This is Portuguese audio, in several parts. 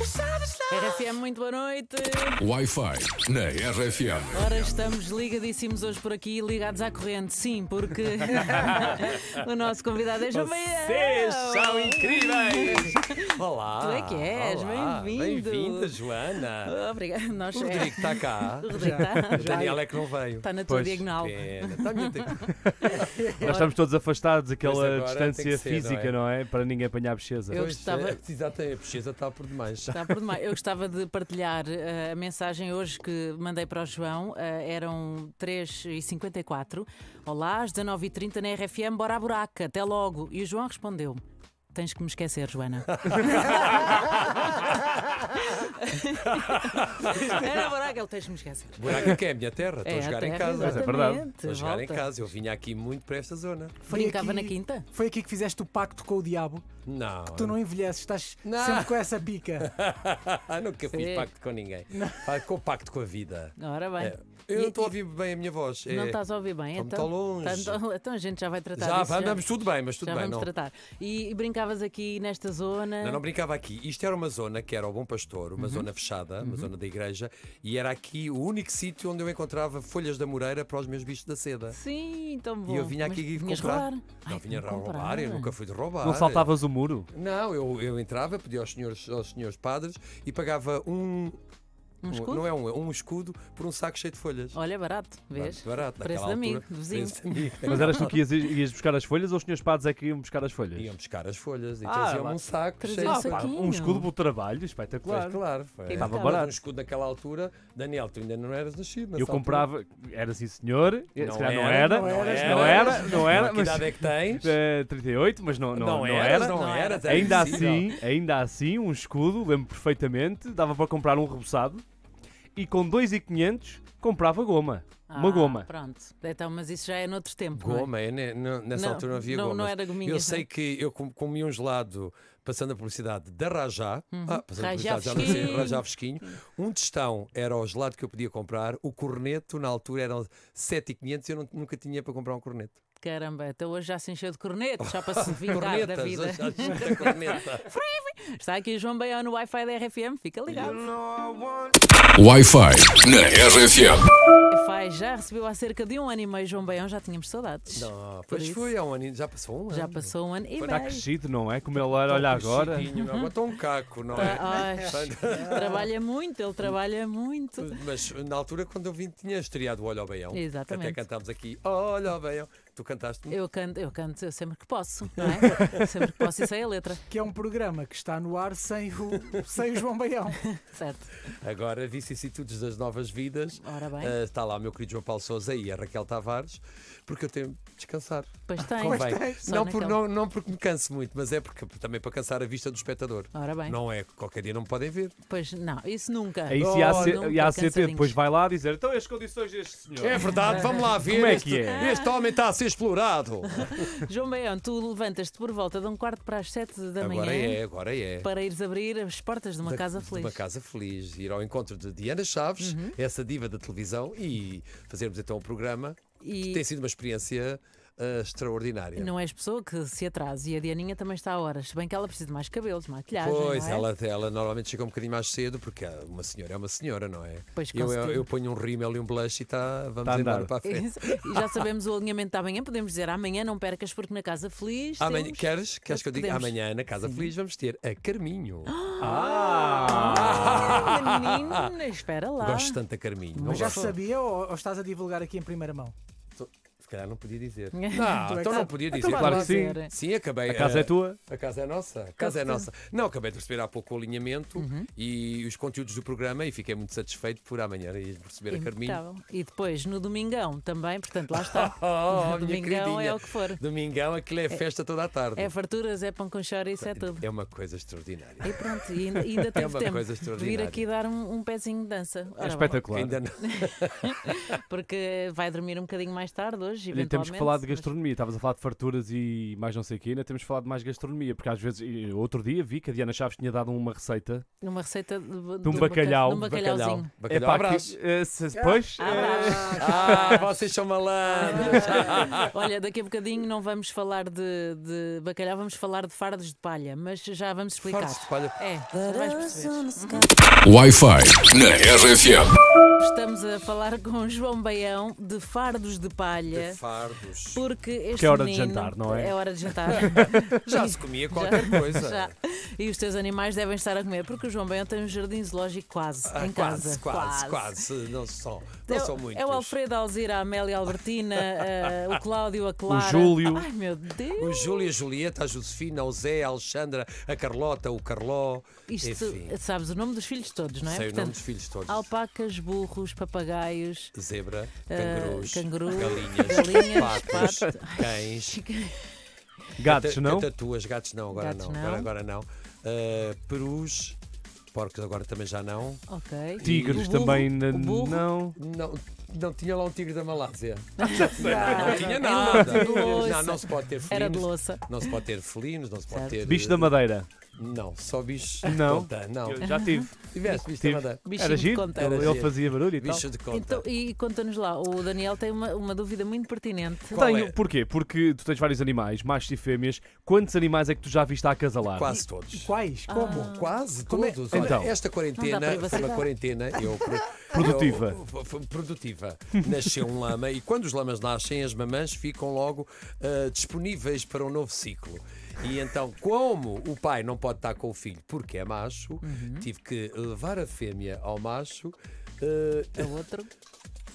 RFM, muito boa noite. Wi-Fi na RFM. Ora, estamos ligadíssimos hoje por aqui, ligados à corrente, sim, porque o nosso convidado é João Vocês são incríveis! Olá! Tu é que és, bem-vindo! Bem-vinda, Joana! Obrigada, nós O Rodrigo está cá. O tá. Daniel é que não veio. Está na tua Pois. diagonal. Pena, tá muito Nós estamos todos afastados, aquela distância ser, é? física, não é? Para ninguém apanhar a bexesa. Eu é, gostava- É, exato, a pesquisa está por demais. Está por demais. Eu gostava de partilhar uh, a mensagem hoje que mandei para o João. Uh, eram 3h54. Olá, às 19h30 na RFM, bora à buraca, até logo. E o João respondeu: Tens que me esquecer, Joana. Era Buraga, ele tens-me esquecer. Buraga que é a minha terra, estou é a jogar terra, em casa. é verdade. Estou a jogar Volta. em casa, eu vinha aqui muito para esta zona. Foi Brincava na quinta? Foi aqui que fizeste o pacto com o diabo? Não. Que tu não envelheces, estás não. sempre com essa pica. Nunca Sim. fiz pacto com ninguém. Não. Com o pacto com a vida. Ora bem. É, eu não estou a ouvir bem a minha voz. Não é, estás a ouvir bem, então. longe. então a gente já vai tratar já, disso. Já vamos, tudo bem, mas tudo já bem. Vamos não. tratar. E, e, brincavas aqui nesta zona? Não, não brincava aqui. Isto era uma zona que era o Bom Pastor, uma uhum. zona fechada, uma uhum. zona da igreja, e era aqui o único sítio onde eu encontrava folhas da moreira para os meus bichos da seda. Sim, tão bom. E eu vinha aqui mas comprar. Roubar. Não Ai, vinha roubar, comprar. eu nunca fui de roubar. Não saltavas o muro? Não, eu, eu entrava, pedia aos senhores, aos senhores padres e pagava um, um escudo? Não é um, um escudo por um saco cheio de folhas. Olha, é barato, vês? Barato, Preço de amigo, altura, vizinho. De amigo. Mas eras tu que ias, ias, buscar as folhas ou os senhores padres é que iam buscar as folhas? Iam buscar as folhas e ah, traziam um saco cheio de folhas. Um escudo pelo trabalho, espetacular. Pois, claro, foi. É Estava barato. um escudo naquela altura, Daniel, tu ainda não eras nascido. Eu comprava, altura. era sim senhor, não se calhar não era, não era, não era, Que idade é que tens? 38, eh, mas não, não, não, era. Não era, ainda assim, ainda assim, um escudo, lembro perfeitamente, dava para comprar um reboçado e com 2,500 comprava goma. Ah, uma goma. Pronto, então, mas isso já é noutro tempo. É? Goma, é? Né, né, nessa não, altura não havia goma. Não era gominha. Eu sei é. que eu comi um gelado passando a publicidade da Rajá, ah, uhum. ah, passando Rajá a publicidade, Fisquinho. já não sei, Rajá Vesquinho. Um testão era o gelado que eu podia comprar, o corneto na altura eram 7,500 e eu não, nunca tinha para comprar um corneto. Caramba, até hoje já se encheu de cornetas, já para se vingar da vida. Está aqui o João Baião no Wi-Fi da RFM, fica ligado. Wi-Fi na RFM. Wi-Fi já recebeu há cerca de um ano e meio João Baião, já tínhamos saudades. Não, pois isso. foi há um ano já passou um ano. Já passou um ano e meio. Está crescido, não é? Como ele era, olha tá agora. Agora botou tá um caco, não é? Ah, tá trabalha muito, ele trabalha muito. Mas na altura, quando eu vim, tinha estreado o Olho ao Baião. Exatamente. Até cantámos aqui, Olho ao Baião. Tu cantaste? -me? Eu canto, eu canto sempre que posso, não é? sempre que posso e sei a letra. Que é um programa que está no ar sem o, sem o João Baião. certo. Agora, Vicissitudes das Novas Vidas. Ora bem. Uh, está lá o meu querido João Paulo Souza e a Raquel Tavares, porque eu tenho de descansar. Pois tem. Pois tem. Não, por, não, não porque me canso muito, mas é porque também para cansar a vista do espectador. Ora bem. Não é qualquer dia não me podem ver. Pois não, isso nunca. É isso, oh, e a, C, ACT depois vai lá dizer então as condições deste senhor. É verdade, vamos lá ver. Como é que este, é? Este homem está a ser explorado. João Baião, tu levantas-te por volta de um quarto para as sete da agora manhã. Agora é, agora é. Para ires abrir as portas de uma da, casa feliz. De uma casa feliz. Ir ao encontro de Diana Chaves, uhum. essa diva da televisão, e fazermos então o um programa. E... Que tem sido uma experiência uh, extraordinária. Não és pessoa que se atrasa e a Dianinha também está a horas, se bem que ela precisa de mais cabelos, maquilhagem. Pois, é? ela, ela normalmente chega um bocadinho mais cedo, porque é uma senhora é uma senhora, não é? Pois eu, eu, eu ponho um rímel e um blush e está vamos tá embora para a frente. e já sabemos o alinhamento da manhã, podemos dizer amanhã não percas, porque na Casa Feliz. Amanhã, temos... queres, queres que eu diga? Amanhã na Casa Sim. Feliz vamos ter a Carminho. Ah! ah! Menino, espera lá. Gosto tanto da Carminho. Mas já sabia ou, ou estás a divulgar aqui em primeira mão? se calhar não podia dizer. Não, é então não podia então dizer. Claro que sim. Sim, acabei. A casa é tua? A casa é nossa. A casa é nossa. Não, acabei de receber há pouco o alinhamento uhum. e os conteúdos do programa e fiquei muito satisfeito por amanhã ir receber a Carminha. Então, e depois no Domingão também, portanto lá está. oh, oh, domingão é o que for. Domingão aquilo é, é festa toda a tarde. É farturas, é pão com choro, isso é tudo. É uma coisa extraordinária. E pronto, e ainda, ainda é teve é uma tempo coisa extraordinária. de vir aqui dar um, um pezinho de dança. espetacular. Ainda não. Porque vai dormir um bocadinho mais tarde hoje hoje. temos que falar de gastronomia. Estavas a falar de farturas e mais não sei o quê, ainda temos que falar de mais gastronomia, porque às vezes, eh, outro dia vi que a Diana Chaves tinha dado uma receita. Uma receita de, de, um bacalhau. De um bacalhauzinho. Bacalhau. É pá, abraço. Eh, pois. Ah, eh, ah, vocês são malandros. Olha, daqui a bocadinho não vamos falar de, de bacalhau, vamos falar de fardos de palha, mas já vamos explicar. Fardos de palha? É, Wi-Fi na RFM. Estamos a falar com João Baião de fardos de palha. Fardos. Porque este é hora de jantar, não é? É hora de jantar. já se comia qualquer já, coisa. Já. E os teus animais devem estar a comer, porque o João Bento tem um jardim zoológico quase, ah, em quase, casa. Quase, quase, quase. Não são, não é, são muitos. É o Alfredo, a Alzira, a Amélia, a Albertina, eh, o Cláudio, a Clara. O Júlio. Ai, meu Deus. O Júlio, a Julieta, a Josefina, o Zé, a Alexandra, a Carlota, o Carló. Isto, enfim. sabes o nome dos filhos todos, não é? Sei Portanto, o nome dos filhos todos. Alpacas, burros, papagaios. Zebra, eh, cangurus, uh, cangurus galinhas galinhas, patos, cães. Gatos não? Tatuas, gatos não, agora gatos não. não. Agora, agora não. Uh, perus, porcos agora também já não. Ok. Tigres burro, também burro, não. não. Não tinha lá um tigre da Malásia. não, não, não tinha nada. Não, não se pode ter felinos. Era de louça. Não se pode ter felinos, não se pode certo. ter. Bicho da eh, madeira. Não, só bichos não. de conta. Não, Eu já tive. Tiveste bicho de conta. Era de giro, conta. ele, fazia barulho e Bicho de conta. Então, e conta-nos lá, o Daniel tem uma, uma dúvida muito pertinente. Qual Tenho, é? porquê? Porque tu tens vários animais, machos e fêmeas. Quantos animais é que tu já viste a acasalar? Quase todos. Quais? Ah. Como? Quase é? todos. Olha, Então. esta quarentena foi uma quarentena eu, Produtiva. eu- produtiva. Nasceu um lama e quando os lamas nascem, as mamãs ficam logo ah, disponíveis para um novo ciclo. E então, como o pai não pode estar com o filho porque é macho, uhum. tive que levar a fêmea ao macho. Uh, outro.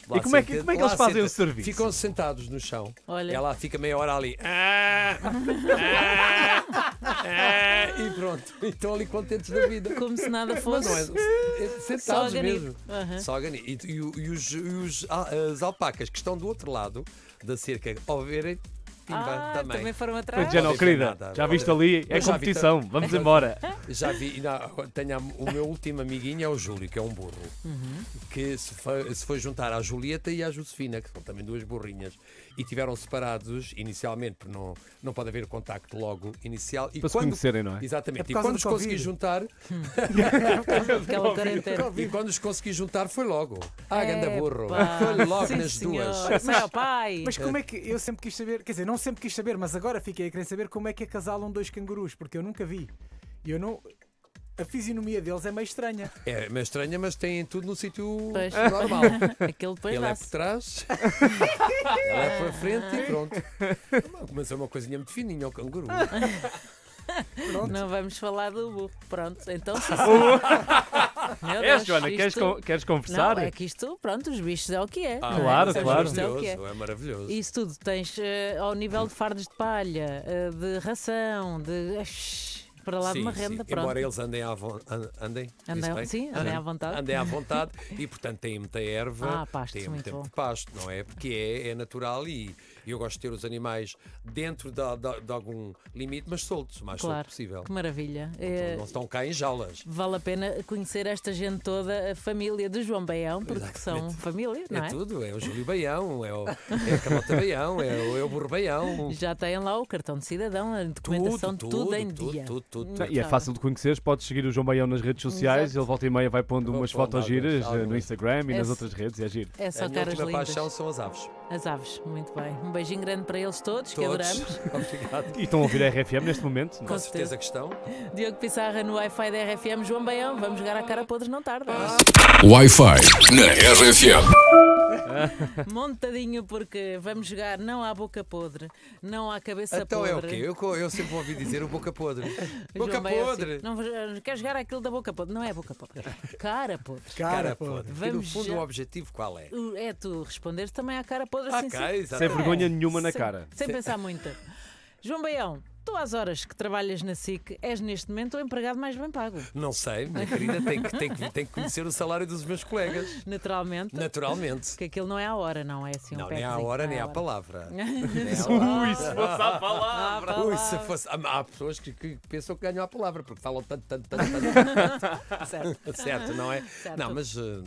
Lá e como é que, como é que eles fazem senta, o serviço? Ficam sentados no chão. Olha. Ela fica meia hora ali. Ah, ah, ah, e pronto. E estão ali contentes da vida. Como se nada fosse. Mas não, é, é sentados mesmo. Uhum. Só e, e, e, os, e os, ah, as alpacas que estão do outro lado da cerca, ao verem, Pimba ah, também. também foram atrás. Já não, querida, já viste ali, é competição, vi, vamos embora. Já vi, não, tenho, o meu último amiguinho é o Júlio, que é um burro, uhum. que se foi, se foi juntar à Julieta e à Josefina, que são também duas burrinhas e tiveram separados inicialmente, porque não, não pode haver contacto logo inicial. E Para quando, se conhecerem, não é? Exatamente. É e hum. é quando os consegui juntar. é e quando os consegui juntar foi logo. Ah, ganda é, burro. Foi logo Sim, nas senhor. duas. Mas, pai. mas como é que eu sempre quis saber, quer dizer, não sempre quis saber, mas agora fiquei a querer saber como é que acasalam dois cangurus, porque eu nunca vi. Eu não, a fisionomia deles é meio estranha. É meio estranha, mas têm tudo no sítio normal. Aquele depois Ele é por trás, ela é por frente e pronto. Mas é uma coisinha muito fininha, o canguru. Pronto. Não vamos falar do burro. Pronto, então sim. senhor. Meu É, Deus, Joana, queres, isto- queres conversar? Não, é que isto, pronto, os bichos é o que é. é? claro, é claro. é é. maravilhoso. É maravilhoso. Isso tudo tens eh, ao nível de fardos de palha, eh, de ração, de para lá sim, de uma renda. Sim. Embora eles andem à, vo andem, andem, sim, andem à vontade. Andem à vontade e, portanto, têm muita erva, ah, pasto, têm muito tempo bom. de pasto, não é? Porque é, é natural e e eu gosto de ter os animais dentro de, de, de algum limite, mas soltos, o mais claro, solto possível. Que maravilha. Não, é... não estão cá em jaulas. Vale a pena conhecer esta gente toda, a família do João Baião, porque Exatamente. são família, não é? É tudo, é o Júlio Baião, é o, é a Baião, é o, é o Burro Baião. Já têm lá o cartão de cidadão, a documentação, tudo, tudo, tudo em tudo, dia. Tudo, tudo, tudo, E é fácil de conhecer, podes seguir o João Baião nas redes sociais, Exato. ele volta e meia vai pondo umas fotos giras eh, no Instagram e nas é outras redes, é giro. É só a minha caras paixão são as aves. As aves, muito bem beijinho grande para eles todos, todos. que adoramos. Obrigado. E estão a ouvir a RFM neste momento? Com, certeza que estão. Diogo Pissarra no Wi-Fi da RFM. João Baião, vamos jogar a cara podre, não tarda. Ah. Wi-Fi na RFM. Montadinho, porque vamos jogar não há boca podre, não há cabeça então podre. Então é o quê? Eu, eu sempre ouvi dizer o boca podre. boca podre! Sim. Não, eh, quer jogar aquilo da boca podre? Não é boca podre. Cara podre. Cara, podre. Vamos e no fundo, já... o objetivo qual é? É tu responderes também à cara podre. Ah, sim, okay, Sem vergonha vergonha nenhuma na sem, cara. Sem pensar muito. João Baião, Tu, às horas que trabalhas na SIC, és neste momento o empregado mais bem pago. Não sei, minha querida, tem que, tem que, tem que conhecer o salário dos meus colegas. Naturalmente. Naturalmente. Porque aquilo não é à hora, não é assim um Não, nem à hora, nem à palavra. Ui, se fosse à palavra. Ui, se fosse. Há pessoas que, que pensam que ganham a palavra, porque falam tanto, tanto, tanto. tanto. certo. certo, não é? Certo. Não, mas. Uh,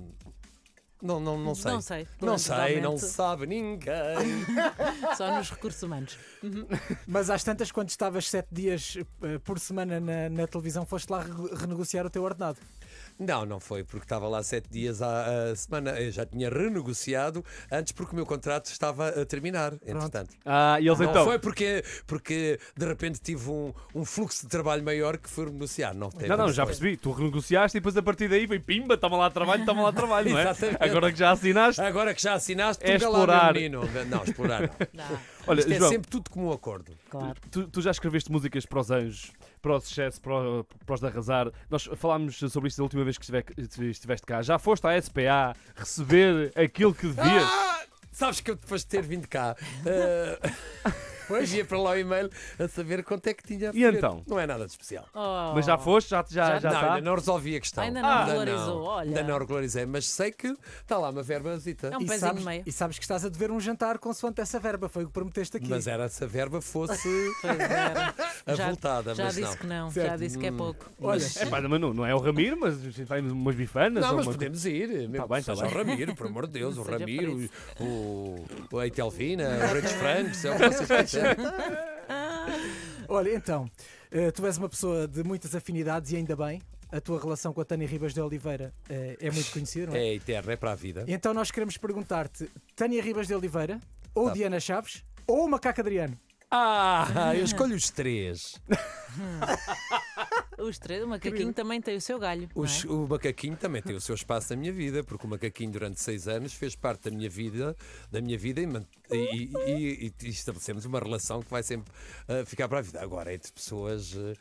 não, não, não sei. Não sei. Não sei, não sabe ninguém. Só nos recursos humanos. Uhum. Mas às tantas, quando estavas sete dias eh, por semana na, na televisão, foste lá renegociar o teu ordenado. Não, não foi, porque estava lá sete dias à, à semana. Eu já tinha renegociado antes porque o meu contrato estava a terminar, entretanto. Ah, e eles não então? foi porque, porque de repente tive um, um fluxo de trabalho maior que foi renegociar. Não, teve não, não, já percebi. Tu renegociaste e depois a partir daí foi pimba, estava lá trabalho, estava lá trabalho, não é? Agora que já assinaste. Agora que já assinaste, é explorar. menino. Não, explorar não. não. Olha, Isto é João, é sempre tudo como um acordo. Claro. Tu, tu já escreveste músicas para os anjos, para o sucesso, para, para os de arrasar. Nós falámos sobre isto da última vez que estiveste cá. Já foste à SPA receber aquilo que devias? Ah! Sabes que eu depois de ter vindo cá. Eh, pois ia para lá o e-mail a saber quanto é que tinha. E então? Não é nada de especial. Oh. Mas já foste? Já, já, já, já não, tá? ainda não resolvi a questão. Ainda não ah. regularizou, olha. Ainda não regularizei, mas sei que está lá uma verba É um pezinho sabes, meio. E sabes que estás a dever um jantar consoante essa verba, foi o que prometeste aqui. Mas era se a verba fosse avultada. Já, já disse não. que não, certo. já disse que é hum. pouco. Olha, é pá, não é o Ramiro, mas vai umas bifanas. Não, mas uma... podemos ir. Está bem, está bem. o Ramiro, por amor de Deus, o Ramiro, o, o, Eitelvina, né? o Reis Francos, é o que vocês Olha, então, eh, tu és uma pessoa de muitas afinidades e ainda bem. A tua relação com a Tânia Ribas de Oliveira eh, é muito conhecida, não é? É eterna, é para a vida. Então nós queremos perguntar-te: Tânia Ribas de Oliveira, ou tá. Diana Chaves, ou Macaco Adriano? Ah, eu escolho os três. o três, o macaquinho também tem o seu galho. Os, é? O macaquinho também tem o seu espaço na minha vida, porque o macaquinho durante seis anos fez parte da minha vida, da minha vida e, e, e, e estabelecemos uma relação que vai sempre uh, ficar para a vida. Agora, entre pessoas. Uh,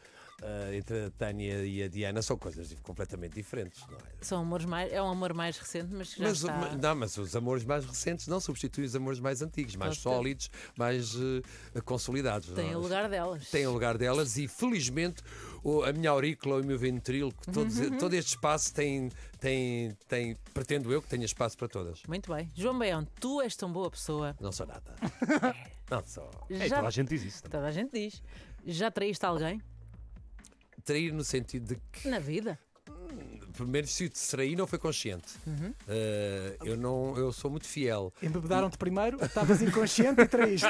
uh, entre a Tânia e a Diana são coisas completamente diferentes, não é? São amores mais, é um amor mais recente, mas já mas, está... não, mas os amores mais recentes não substituem os amores mais antigos, mais sólidos, mais uh, consolidados. Tem é? o lugar delas. Tem o lugar delas e felizmente o, a minha aurícula, o meu ventríloco, todos, uhum, uhum. todo este espaço tem, tem, tem, pretendo eu que tenha espaço para todas. Muito bem. João Beão, tu és tão boa pessoa. Não sou nada. não sou. Já... É, toda a gente diz isso. Também. Toda a gente diz. Já traíste alguém? trair no sentido de que. Na vida? Pelo menos se traí não foi consciente. Uhum. Uh, eu, não, eu sou muito fiel. Embebedaram-te primeiro, estavas inconsciente e traíste.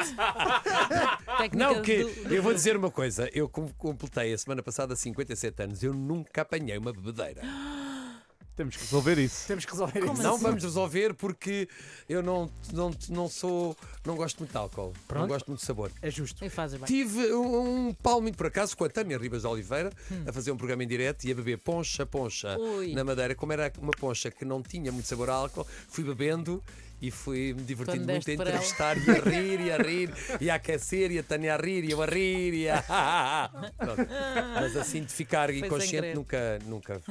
não, que do... eu vou dizer uma coisa. Eu completei a semana passada 57 anos, eu nunca apanhei uma bebedeira. Temos que resolver isso. Temos que resolver Como isso. Não assim? vamos resolver porque eu não, não, não sou. Não gosto muito de álcool. Pronto. Não gosto muito de sabor. É justo. E bem. Tive um, um palmito, por acaso, com a Tânia Ribas Oliveira, hum. a fazer um programa em direto e a beber poncha, poncha Ui. na madeira. Como era uma poncha que não tinha muito sabor a álcool, fui bebendo e fui me divertindo muito a entrevistar e a rir e a rir e a aquecer e a Tânia a rir e eu a rir e a... Mas assim de ficar inconsciente nunca, nunca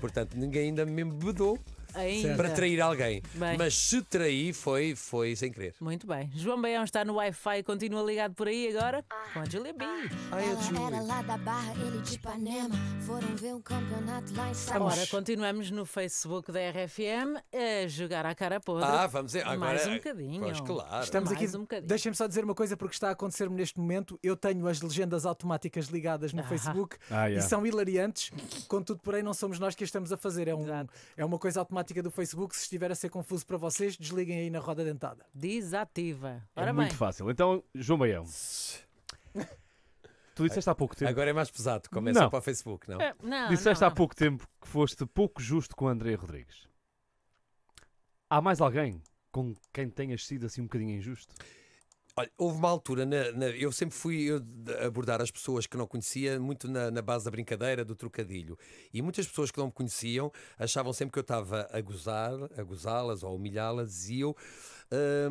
Portanto, ninguém ainda me embedou Ainda. para trair alguém. Bem. Mas se traí, foi, foi sem querer. Muito bem. João Beão está no Wi-Fi, continua ligado por aí agora com a Julia B. Ai, a Julie. Ela era lá da Barra, ele de Ipanema. Foram ver um campeonato lá em São continuamos no Facebook da RFM a jogar à cara podre. Ah, vamos ver. Agora, Mais um é- bocadinho. Pois claro. Estamos Mais aqui. um bocadinho. Deixem-me só dizer uma coisa, porque está a acontecer-me neste momento. Eu tenho as legendas automáticas ligadas no ah. Facebook Ah, yeah. e são hilariantes. Contudo, porém, não somos nós que as estamos a fazer. É, um, é uma coisa automática temática do Facebook. Se estiver a ser confuso para vocês, desliguem aí na roda dentada. Desativa. É Ora é bem. muito fácil. Então, João Baião. Tu disseste há pouco tempo. Agora é mais pesado, começa Não. para o Facebook, não? É, não disseste não, há pouco tempo que foste pouco justo com André Rodrigues. Há mais alguém com quem tenhas sido assim um bocadinho injusto? Olha, houve uma altura, na, na, eu sempre fui eu, abordar as pessoas que não conhecia muito na, na, base da brincadeira, do trocadilho. E muitas pessoas que não me conheciam achavam sempre que eu estava a gozar, a gozá-las ou a humilhá-las. E eu,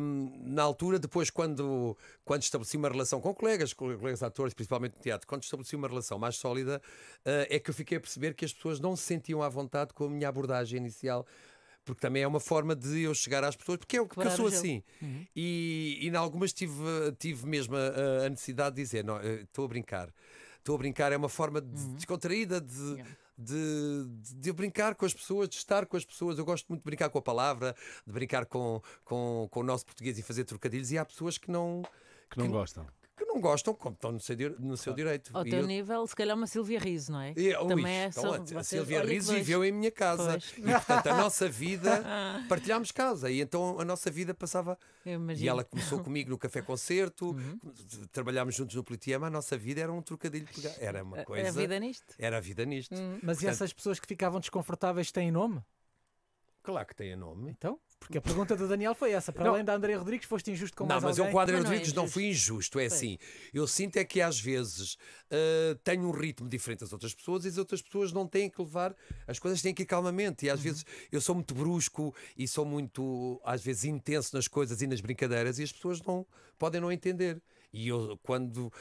hum, na altura, depois, quando, quando estabeleci uma relação com colegas, colegas atores, principalmente no teatro, quando estabeleci uma relação mais sólida, uh, é que eu fiquei a perceber que as pessoas não se sentiam à vontade com a minha abordagem inicial porque também é uma forma de eu chegar às pessoas, porque é o que claro, eu sou assim. Uhum. E, e em algumas tive, tive mesmo a, a necessidade de dizer: não, eh, estou a brincar. Estou a brincar, é uma forma de, uhum. descontraída de. Yeah. De, de, de, brincar com as pessoas, de estar com as pessoas. Eu gosto muito de brincar com a palavra, de brincar com, com, com o nosso português e fazer trocadilhos. E há pessoas que não. Que, que não gostam que não gostam como estão no seu, no seu direito. Ao e teu eu... nível, se calhar uma Silvia Riso, não é? E, Também é então, só, a, a Silvia Riso viveu em minha casa. Pois. E portanto, a nossa vida, partilhámos casa. E então a nossa vida passava. E ela começou comigo no Café Concerto, uhum. trabalhámos juntos no Politeama, a nossa vida era um trocadilho. Era uma coisa. Era a vida nisto. Era a vida nisto. Uhum. Mas portanto... e essas pessoas que ficavam desconfortáveis têm nome? Claro que têm nome. Então? Porque a pergunta do Daniel foi essa. Para não. além da André Rodrigues, foste injusto com não, mais mas alguém? Eu, com a André Rodrigues não, é não fui injusto. É Sim. assim. Eu sinto é que às vezes uh, tenho um ritmo diferente das outras pessoas e as outras pessoas não têm que levar. As coisas têm que ir calmamente. E às uhum. vezes eu sou muito brusco e sou muito, às vezes, intenso nas coisas e nas brincadeiras e as pessoas não podem não entender. E eu, quando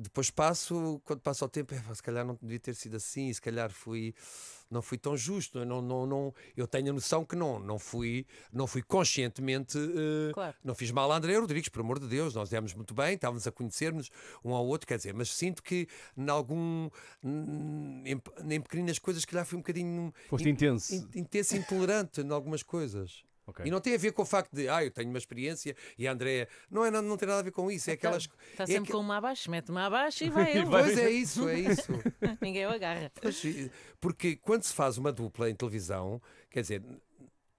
depois passo, quando passa o tempo, é, se calhar não devia ter sido assim, se calhar fui, não fui tão justo. Não, não, não, eu tenho a noção que não, não fui, não fui conscientemente, uh, claro. não fiz mal a André Rodrigues, por amor de Deus, nós demos muito bem, estávamos a conhecermos um ao outro, quer dizer, mas sinto que em algum, em, em pequenas coisas, que lá fui um bocadinho. Foste in, intenso. In, intenso e intolerante em algumas coisas. Okay. E não tem a ver com o facto de, ah, eu tenho uma experiência e a Andrea. Não, é, não, não tem nada a ver com isso. É aquelas. Está então, é sempre que... com uma abaixo, mete uma abaixo e vai ele. pois é isso, é isso. Ninguém o agarra. Porque quando se faz uma dupla em televisão, quer dizer,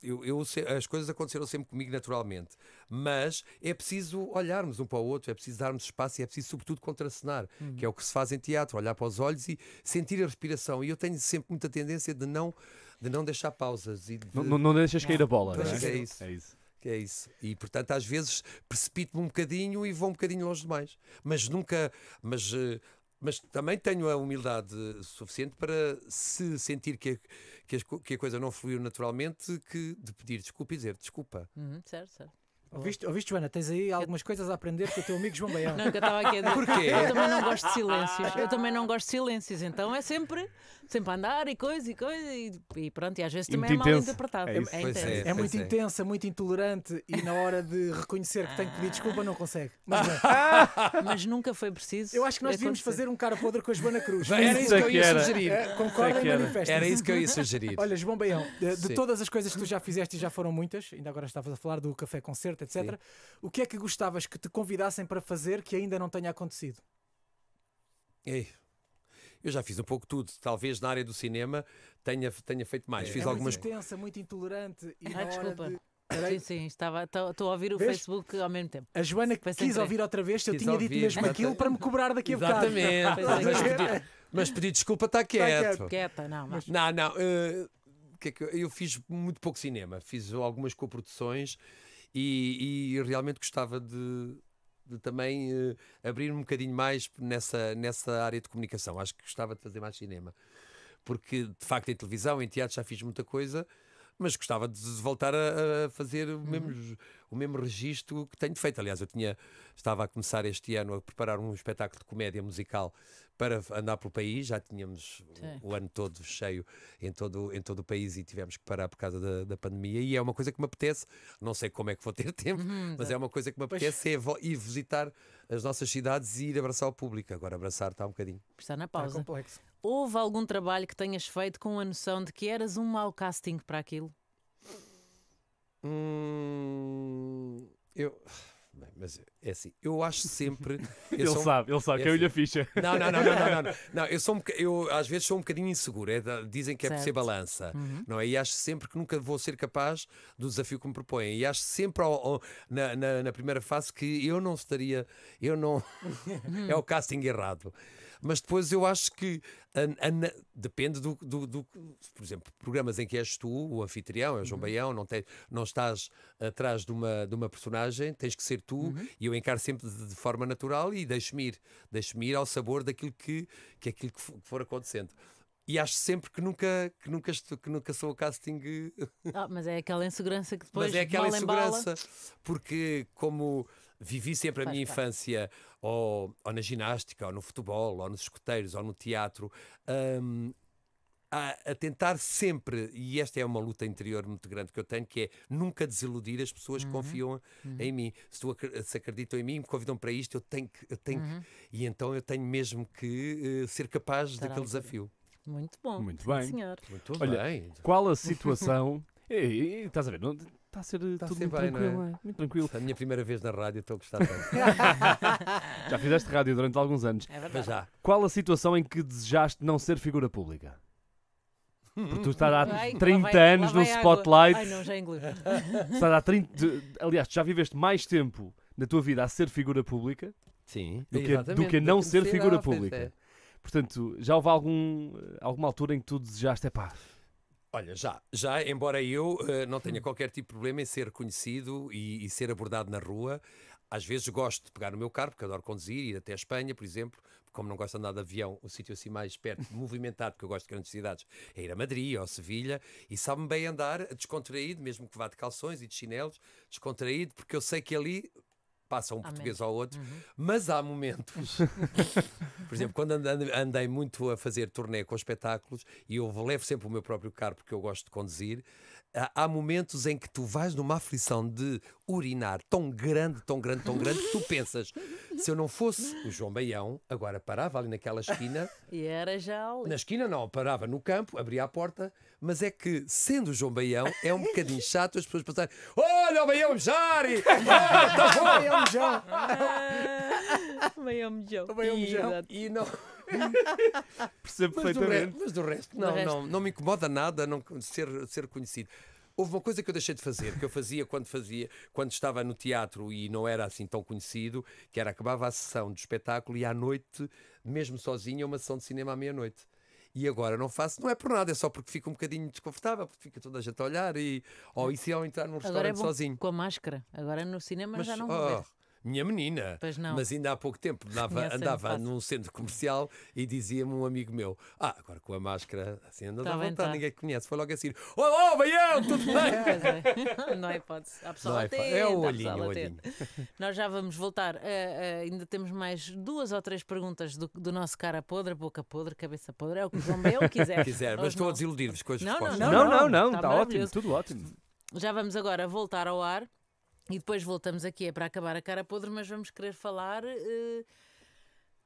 eu, eu, as coisas aconteceram sempre comigo naturalmente, mas é preciso olharmos um para o outro, é preciso darmos espaço e é preciso, sobretudo, contracenar, uhum. que é o que se faz em teatro, olhar para os olhos e sentir a respiração. E eu tenho sempre muita tendência de não de não deixar pausas e de... não, não deixas cair a bola, não, não é? é? É isso. é isso. É isso. E portanto, às vezes precipito-me um bocadinho e vou um bocadinho longe demais. Mas nunca. Mas, eh, mas também tenho a humildade suficiente para se sentir que a, que a, que a coisa não fluiu naturalmente, que de pedir desculpa e dizer desculpa. Uhum, certo, certo. Ouviste, ouviste, Joana? Tens aí algumas coisas a aprender com o teu amigo João Baião. Nunca estava aqui a dizer. Porquê? Eu também não gosto de silêncios. Ah, eu também não gosto de silêncios. Então é sempre, sempre a andar e coisa e coisa e, e pronto. E às vezes também é mal interpretado. É, é, intenso. é, é muito é, é. intensa, muito intolerante e na hora de reconhecer que tem que pedir desculpa não consegue. Mas, mas nunca foi preciso. Eu acho que nós devíamos fazer um cara podre com a Joana Cruz. Era é isso que eu ia sugerir. Concorda e manifesta. Era isso que eu ia sugerir. Olha, João Baião, de, de todas as coisas que tu já fizeste e já foram muitas, ainda agora estavas a falar do café concerto etc. Sim. O que é que gostavas que te convidassem para fazer que ainda não tenha acontecido? Ei, eu já fiz um pouco tudo. Talvez na área do cinema tenha, tenha feito mais. É. Fiz é algumas. Muito intensa, muito intolerante. E ah, desculpa. De... Sim, sim, estava, estou a ouvir o Vês? Facebook ao mesmo tempo. A Joana Pensei quis ouvir outra vez, se eu quis tinha ouvir, dito mesmo aquilo para me cobrar daqui a bocado. Exatamente. mas pedi desculpa está tá quieto. Está Quieta, não, mas... não, não. Uh, eu fiz muito pouco cinema, fiz algumas coproduções e, e realmente gostava de, de também uh, eh, abrir um bocadinho mais nessa, nessa área de comunicação. Acho que gostava de fazer mais cinema. Porque, de facto, em televisão, em teatro já fiz muita coisa, mas gostava de voltar a, a fazer o, uhum. mesmo, o mesmo registro que tenho feito. Aliás, eu tinha, estava a começar este ano a preparar um espetáculo de comédia musical para andar pelo país, já tínhamos o, ano todo cheio em todo, em todo o país e tivemos que parar por causa da, da pandemia. E é uma coisa que me apetece, não sei como é que vou ter tempo, uhum, mas é uma coisa que me apetece é ir visitar as nossas cidades e ir abraçar o público. Agora, abraçar está um bocadinho. Está na pausa. Está complexo. Houve algum trabalho que tenhas feito com a noção de que eras um mau casting para aquilo? Hum, eu. Bem, mas é assim, eu acho sempre. Eu ele sabe, ele sabe, é caiu-lhe é assim, a ficha. Não, não, não, não, não, não, não. eu, sou um, eu às vezes sou um bocadinho inseguro, é, dizem que é por ser balança, uhum. não é? E acho sempre que nunca vou ser capaz do desafio que me propõem. E acho sempre ao, ao, na, na, na, primeira fase que eu não estaria, eu não. é o uhum. casting errado. Mas depois eu acho que a, a, depende do, do, do, Por exemplo, programas em que és tu, o anfitrião, é o João uhum. Baião, não, te, não estás atrás de uma, de uma personagem, tens que ser tu uhum. e eu encaro sempre de, de forma natural e deixo-me ir. Deixo-me ir ao sabor daquilo que, que é aquilo que for acontecendo. E acho sempre que nunca, que nunca, estou, que nunca sou o casting. Ah, mas é aquela insegurança que depois. Mas é aquela insegurança. Porque, como vivi sempre a minha infância, ou, ou, na ginástica, ou no futebol, ou nos escoteiros, ou no teatro, um, a, a, tentar sempre, e esta é uma luta interior muito grande que eu tenho, que é nunca desiludir as pessoas que uhum. confiam uhum. em mim. Se, tu, se acreditam em mim, me convidam para isto, eu tenho que. Eu tenho uhum. que, E então eu tenho mesmo que uh, ser capaz Estará daquele desafio. Muito bom. Muito bem. Senhor. Muito Olha, Qual a situação. estás a ver? Não, Está a ser eh, Está tudo a muito, bem, tranquilo, é? é? muito tranquilo. É a minha primeira vez na rádio, estou a gostar tanto. já fizeste rádio durante alguns anos. É verdade. Já. Qual a situação em que desejaste não ser figura pública? Porque tu estás há 30 vai, anos no spotlight. Ai não, já engoli. Estás há 30. Aliás, tu já viveste mais tempo na tua vida a ser figura pública Sim, do que, do que a não ser figura pública. É. Portanto, já houve algum, alguma altura em que tu desejaste, é pá, Olha, já, já, embora eu uh, não tenha qualquer tipo de problema em ser conhecido e, e, ser abordado na rua, às vezes gosto de pegar o meu carro, porque adoro conduzir, ir até a Espanha, por exemplo, porque como não gosto de andar de avião, o sítio assim mais perto, movimentado, porque eu gosto de grandes cidades, é ir a Madrid ou a Sevilha, e sabe-me bem andar descontraído, mesmo que vá de calções e de chinelos, descontraído, porque eu sei que ali passa um Amém. português ao outro, uhum. mas há momentos. Por exemplo, quando andei muito a fazer turnê com espetáculos e eu levo sempre o meu próprio carro porque eu gosto de conduzir, há momentos em que tu vais numa aflição de urinar tão grande, tão grande, tão grande, que tu pensas, se eu não fosse o João Baião, agora parava ali naquela esquina. e era já ali. Na esquina não, parava no campo, abria a porta, mas é que, sendo o João Baião, é um bocadinho chato as pessoas pensarem, olha o Baião Mejari! Ah, tá bom! Baião Mejão! Baião Mejão. E não... Percebo mas perfeitamente. Do mas do resto, não, resto... Não, não me incomoda nada não ser, ser conhecido. Houve uma coisa que eu deixei de fazer, que eu fazia quando fazia, quando estava no teatro e não era assim tão conhecido, que era acabava a sessão do espetáculo e à noite, mesmo sozinho, uma sessão de cinema à meia-noite. E agora não faço, não é por nada, é só porque fico um bocadinho desconfortável, porque fica toda a gente a olhar e ou oh, isso é ao entrar num restaurante agora é bom, sozinho. Com a máscara, agora no cinema Mas, já não vou oh, ver minha menina. Mas ainda há pouco tempo andava, andava num centro comercial e dizia-me um amigo meu: Ah, agora com a máscara, assim, anda tá à vontade, tá. ninguém conhece. Foi logo assim: Oh, oh, Baião, tudo bem? É. Não há hipótese. Há pessoal atenta, é o olhinho, é o olhinho. Nós já vamos voltar. Uh, uh, ainda temos mais duas ou três perguntas do, do nosso cara podre, boca podre, cabeça podre. É o que o João Bel quiser. quiser, mas estou a desiludir-vos com as não, respostas. Não, não, não, não, está tá ótimo, tudo ótimo. Já vamos agora voltar ao ar e depois voltamos aqui, é para acabar a cara podre, mas vamos querer falar. Uh,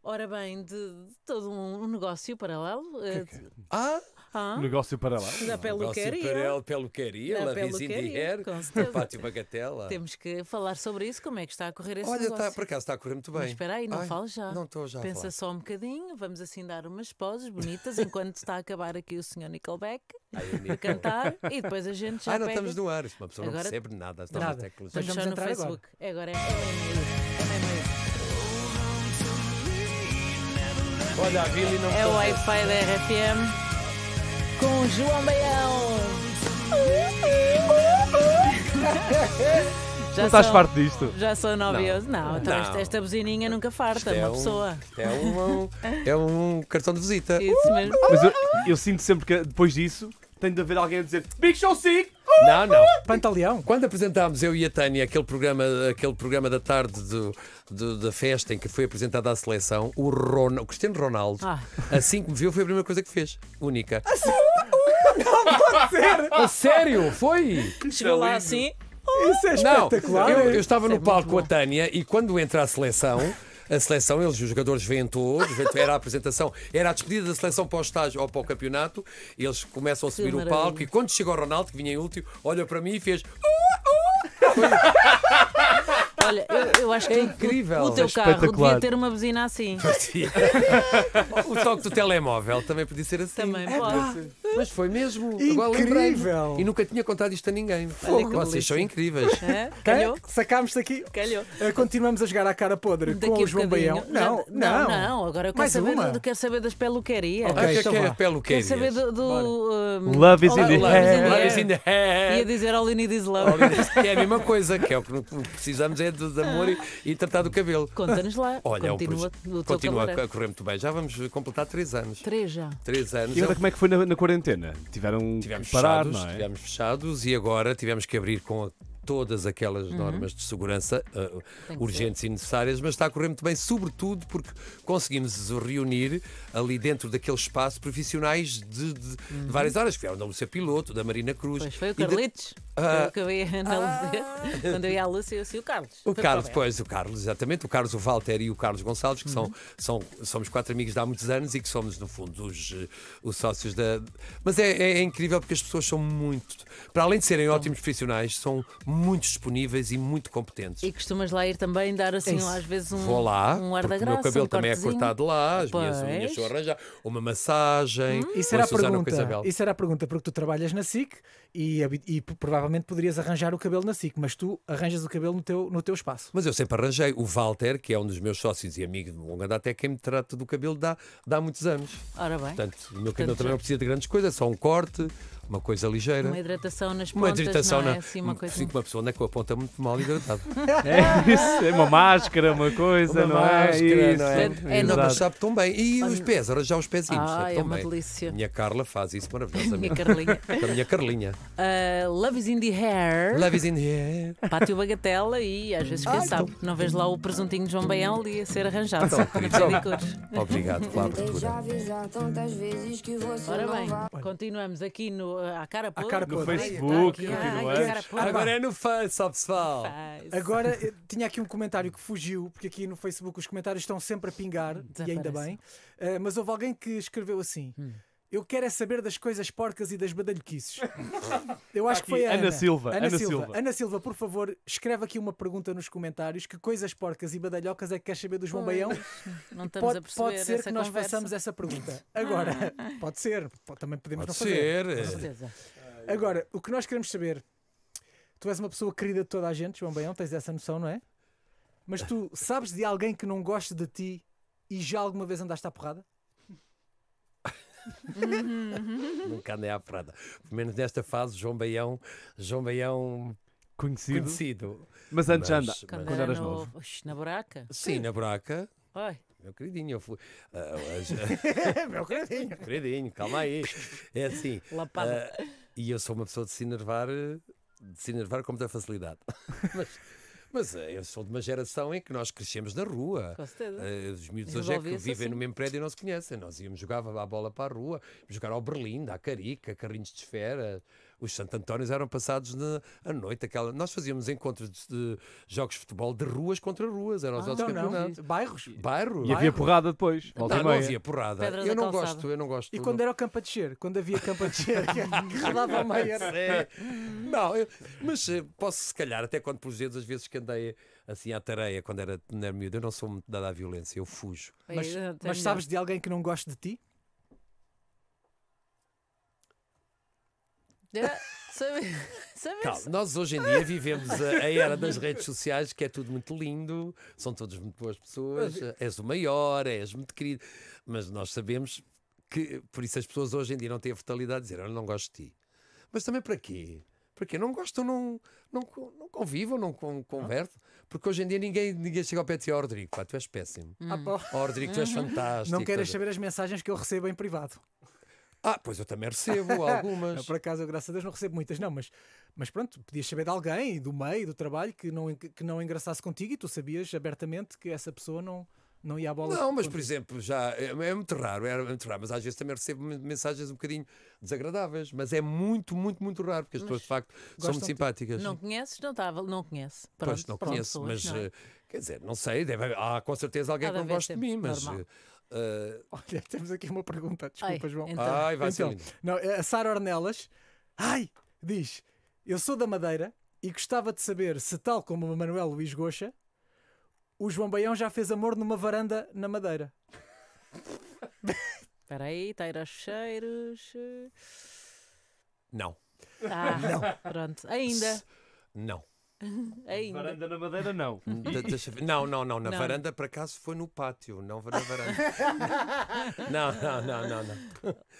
ora bem, de, de todo um, um negócio paralelo. Uh, de... É? Ah! Ah. Negócio paralelo. Na peluqueria. Negócio peluqueria, La Vizindier, Pátio Bagatela. Temos que falar sobre isso, como é que está a correr esse Olha, tá, negócio. Olha, está, por acaso está a correr muito bem. Mas espera aí, não Ai, falo já. Não estou já Pensa só um bocadinho, vamos assim dar umas poses bonitas enquanto está a acabar aqui o Sr. Nickelback. É a cantar e depois a gente já. Ah, não pega... estamos no ar, uma pessoa agora... não percebe nada das novas tecnologias. Estamos só no Facebook. Agora, é agora é. é, Olha, a Billy não É o Wi-Fi da RFM com João Baião. Já não estás são, farto disto? Já sou nove Não, então esta, esta buzininha nunca farta, é uma um, pessoa. É um, é, é um cartão de visita. Isso mesmo. Mas eu, eu sinto sempre que depois disso tem de haver alguém a dizer Big Show 5! Não, não. Pantaleão. Quando apresentámos eu e a Tânia aquele programa, aquele programa da tarde do, do, da festa em que foi apresentada a seleção, o, Ron, o Cristiano Ronaldo, ah. assim que me viu, foi a primeira coisa que fez. Única. Assim, não pode ser! A sério, foi! Chegou lá é assim. Oh! Isso é espetacular. Não, eu, eu estava Isso no é palco com a Tânia e quando entra a seleção, a seleção, eles, os jogadores vêm todos, era a apresentação, era a despedida da seleção para o estágio ou para o campeonato, eles começam a subir o palco e quando chega o Ronaldo, que vinha em último, olha para mim e fez. Uh, uh, Olha, eu, eu acho que é incrível. O, o teu é carro devia ter uma buzina assim. o toque do telemóvel também podia ser assim. Também é pode. Mas foi mesmo. Incrível. E nunca tinha contado isto a ninguém. Olha, Vocês são incríveis. É? Calhou. Sacámos-te aqui. Calhou. Eh, continuamos a jogar à cara podre Daqui com o João Baião. Não, não, não. Agora eu quero, Mais saber, do que quero saber das peluquerias. Okay, okay, que é então peluquerias? saber do. do um, love, is in the hair. Love is in the Ia dizer All You Need Is Love. É a mesma coisa, que é o que precisamos é de, amor e, e tratar do cabelo. Conta-nos lá. Olha, continua, é o, continua a correr muito bem. Já vamos completar três anos. Três já. Três anos. E agora é como é que foi na, na quarentena? Tiveram tivemos que parar, fechados, é? Tivemos fechados e agora tivemos que abrir com a todas aquelas uhum. normas de segurança uh, urgentes ser. e necessárias, mas está a correr muito bem, sobretudo porque conseguimos reunir ali dentro daquele espaço profissionais de, de, uhum. de várias áreas, que vieram da Lúcia Piloto, da Marina Cruz. Pois foi o Carlitos. Ah. Pelo eu ia analisar, ah. quando eu ia à Lúcia, eu disse o Carlos. O Carlos, pois, o Carlos, exatamente. O Carlos, o Walter e o Carlos Gonçalves, que são, uhum. são, somos quatro amigos de há muitos anos e que somos, no fundo, os, eh, os sócios da. Mas é, é, é incrível porque as pessoas são muito. Para além de serem ótimos profissionais, são muito disponíveis e muito competentes. E costumas lá ir também dar assim, às vezes, um, Vou lá, um ar da graça. O meu cabelo um também é cortado lá, as minhas Pois. unhas sou arranjar, uma massagem. com hum. Isso era a Susana, com a pergunta. Isso era a pergunta, porque tu trabalhas na SIC e, e, provavelmente poderias arranjar o cabelo na SIC, mas tu arranjas o cabelo no teu, no teu espaço. Mas eu sempre arranjei. O Walter, que é um dos meus sócios e amigo de longa data, é quem me trata do cabelo dá, dá muitos anos. Ora bem. Portanto, o meu cabelo Portanto, também não precisa de grandes coisas, é só um corte uma coisa ligeira. Uma hidratação nas pontas, uma hidratação não é? Na, assim, uma coisa... Sim, uma pessoa anda é com a ponta muito mal hidratada. é isso, é uma máscara, uma coisa, uma não, é? máscara, é isso, não é? é, não, mas sabe tão bem. E os pés, ora já os pezinhos, ah, é uma bem. delícia. Minha Carla faz isso maravilhosamente. minha Carlinha. a minha Carlinha. Uh, love is in the hair. Love is in the hair. Pátio Bagatela e às vezes, quem Ai, ah, sabe, então. não vês lá o presuntinho de João Baião ali a ser arranjado. Então, então. Obrigado pela abertura. Ora bem, continuamos aqui no a cara pô. A cara pô. No Facebook, tá é. Agora é no Face, ó, pessoal. Agora, eh, tinha aqui um comentário que fugiu, porque aqui no Facebook os comentários estão sempre a pingar, e ainda bem. Uh, mas houve alguém que escreveu assim. Hum. Eu quero é saber das coisas porcas e das badalhoquices. Eu acho aqui, que foi a Ana, Ana Silva. Ana, Ana Silva. Silva. Ana Silva, por favor, escreve aqui uma pergunta nos comentários: que coisas porcas e badalhocas é que queres saber dos João Baião? Não estamos pode, a perceber Pode ser que nós conversa. façamos essa pergunta. Ah. Agora, pode ser, também podemos pode não fazer. Ser. Com é. certeza. Agora, o que nós queremos saber. Tu és uma pessoa querida de toda a gente, João Baião, tens essa noção, não é? Mas tu sabes de alguém que não gosta de ti e já alguma vez andaste à porrada? Uhum. Nunca andei à prada. Pelo menos nesta fase, João Baião, João Baião conhecido. conhecido. Mas antes mas, anda, quando, mas... eras é novo. Na buraca? Sim, na buraca. Oi. Meu queridinho, eu fui. Uh, meu queridinho, queridinho, calma aí. É assim. Uh, e eu sou uma pessoa de se enervar, de se enervar com muita facilidade. mas, mas eh, eu sou de uma geração em que nós crescemos na rua. Com certeza. Uh, os miúdos hoje é que vivem assim. no mesmo prédio e não se conhecem. Nós íamos jogar a bola para a rua, jogar ao Berlim, à Carica, carrinhos de esfera os Santo Antónios eram passados na, à noite. Aquela... Nós fazíamos encontros de, de jogos de futebol de ruas contra ruas, eram os ah, então não, campeonatos. Não. Bairros. Bairro. E havia porrada depois. Não, não havia porrada. eu não calçada. gosto, eu não gosto. E quando não... era o campo a descer? Quando havia campo a descer, que rodava a É. Não, eu... mas eh, posso se calhar, até quando por vezes, às vezes que andei assim à tareia quando era, era miúdo, eu não sou muito dada à violência, eu fujo. Mas, mas sabes de alguém que não gosta de ti? É, sabe, sabe Calma, nós hoje em dia vivemos a, a, era das redes sociais, que é tudo muito lindo, são todos muito boas pessoas, és o maior, és muito querido, mas nós sabemos que, por isso as pessoas hoje em dia não têm a fatalidade de dizer, olha, não gosto de ti. Mas também para quê? porque Não gostam, não, não, não convivam, não con converto, porque hoje em dia ninguém, ninguém chega ao pé de ti, oh, Rodrigo, pá, tu és péssimo. Hum. oh, Rodrigo, tu és uhum. fantástico. Não queres saber as mensagens que eu recebo em privado. Ah, pois eu também recebo algumas. Por acaso, eu, graças a Deus, não recebo muitas, não, mas, mas pronto, podias saber de alguém, do meio, do trabalho, que não, que não engraçasse contigo e tu sabias abertamente que essa pessoa não. Não ia à bola. Não, mas por exemplo, já é, é muito raro, é muito raro, mas às vezes também recebo mensagens um bocadinho desagradáveis, mas é muito, muito, muito raro, porque as pessoas de facto são muito simpáticas. Não conheces, não estava, não conhece. Pronto, pois não pronto, conheço, mas não. Eh, quer dizer, não sei, deve, há com certeza alguém Cada que não gosta de mim, mas normal. Eh, Uh... Olha, temos aqui uma pergunta, desculpa, Ai, João. Então. Ai, vai então, não, A Sara Ornelas Ai, diz: Eu sou da Madeira e gostava de saber se, tal como o Manuel Luís Goxa, o João Baião já fez amor numa varanda na Madeira. Espera aí, teira cheiros. Não. Ah, não. Pronto, ainda. Não. Ainda. Varanda na madeira, não. De, hum, deixa não, não, não. Na Não. varanda, por acaso, foi no pátio, não na varanda. não, não, não, não. não.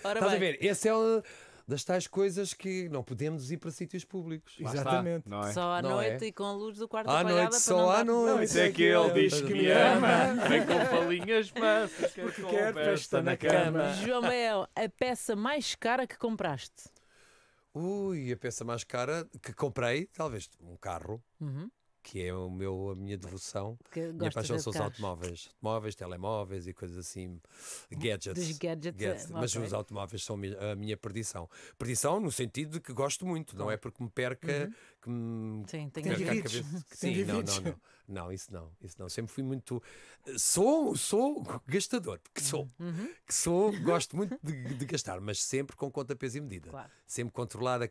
Ora Estás a ver? Esse é o das tais coisas que não podemos ir para sítios públicos. Exatamente. não é? Só à Não é? noite é? e com a luz do quarto À noite, só à noite. Isso é que ele diz é que me ama, vem com falinhas mansas, quer, com festa na cama. João Mel, a peça mais cara que compraste. Ui, a peça mais cara que comprei, talvez um carro, uhum que é o meu, a minha devoção. Que minha paixão são os automóveis. Automóveis, telemóveis e coisas assim, gadgets. Dos gadgets. gadgets. Eh, mas os automóveis são a minha perdição. Perdição no sentido de que gosto muito, não é porque me perca uhum. que me Sim, tenho perca a cabeça. Sim, não, não, não, não. isso não, isso não. Sempre fui muito. Sou, sou gastador, porque sou. Uhum. uhum. Que sou, gosto muito de, de, gastar, mas sempre com conta, peso e medida. Claro. Sempre controlada.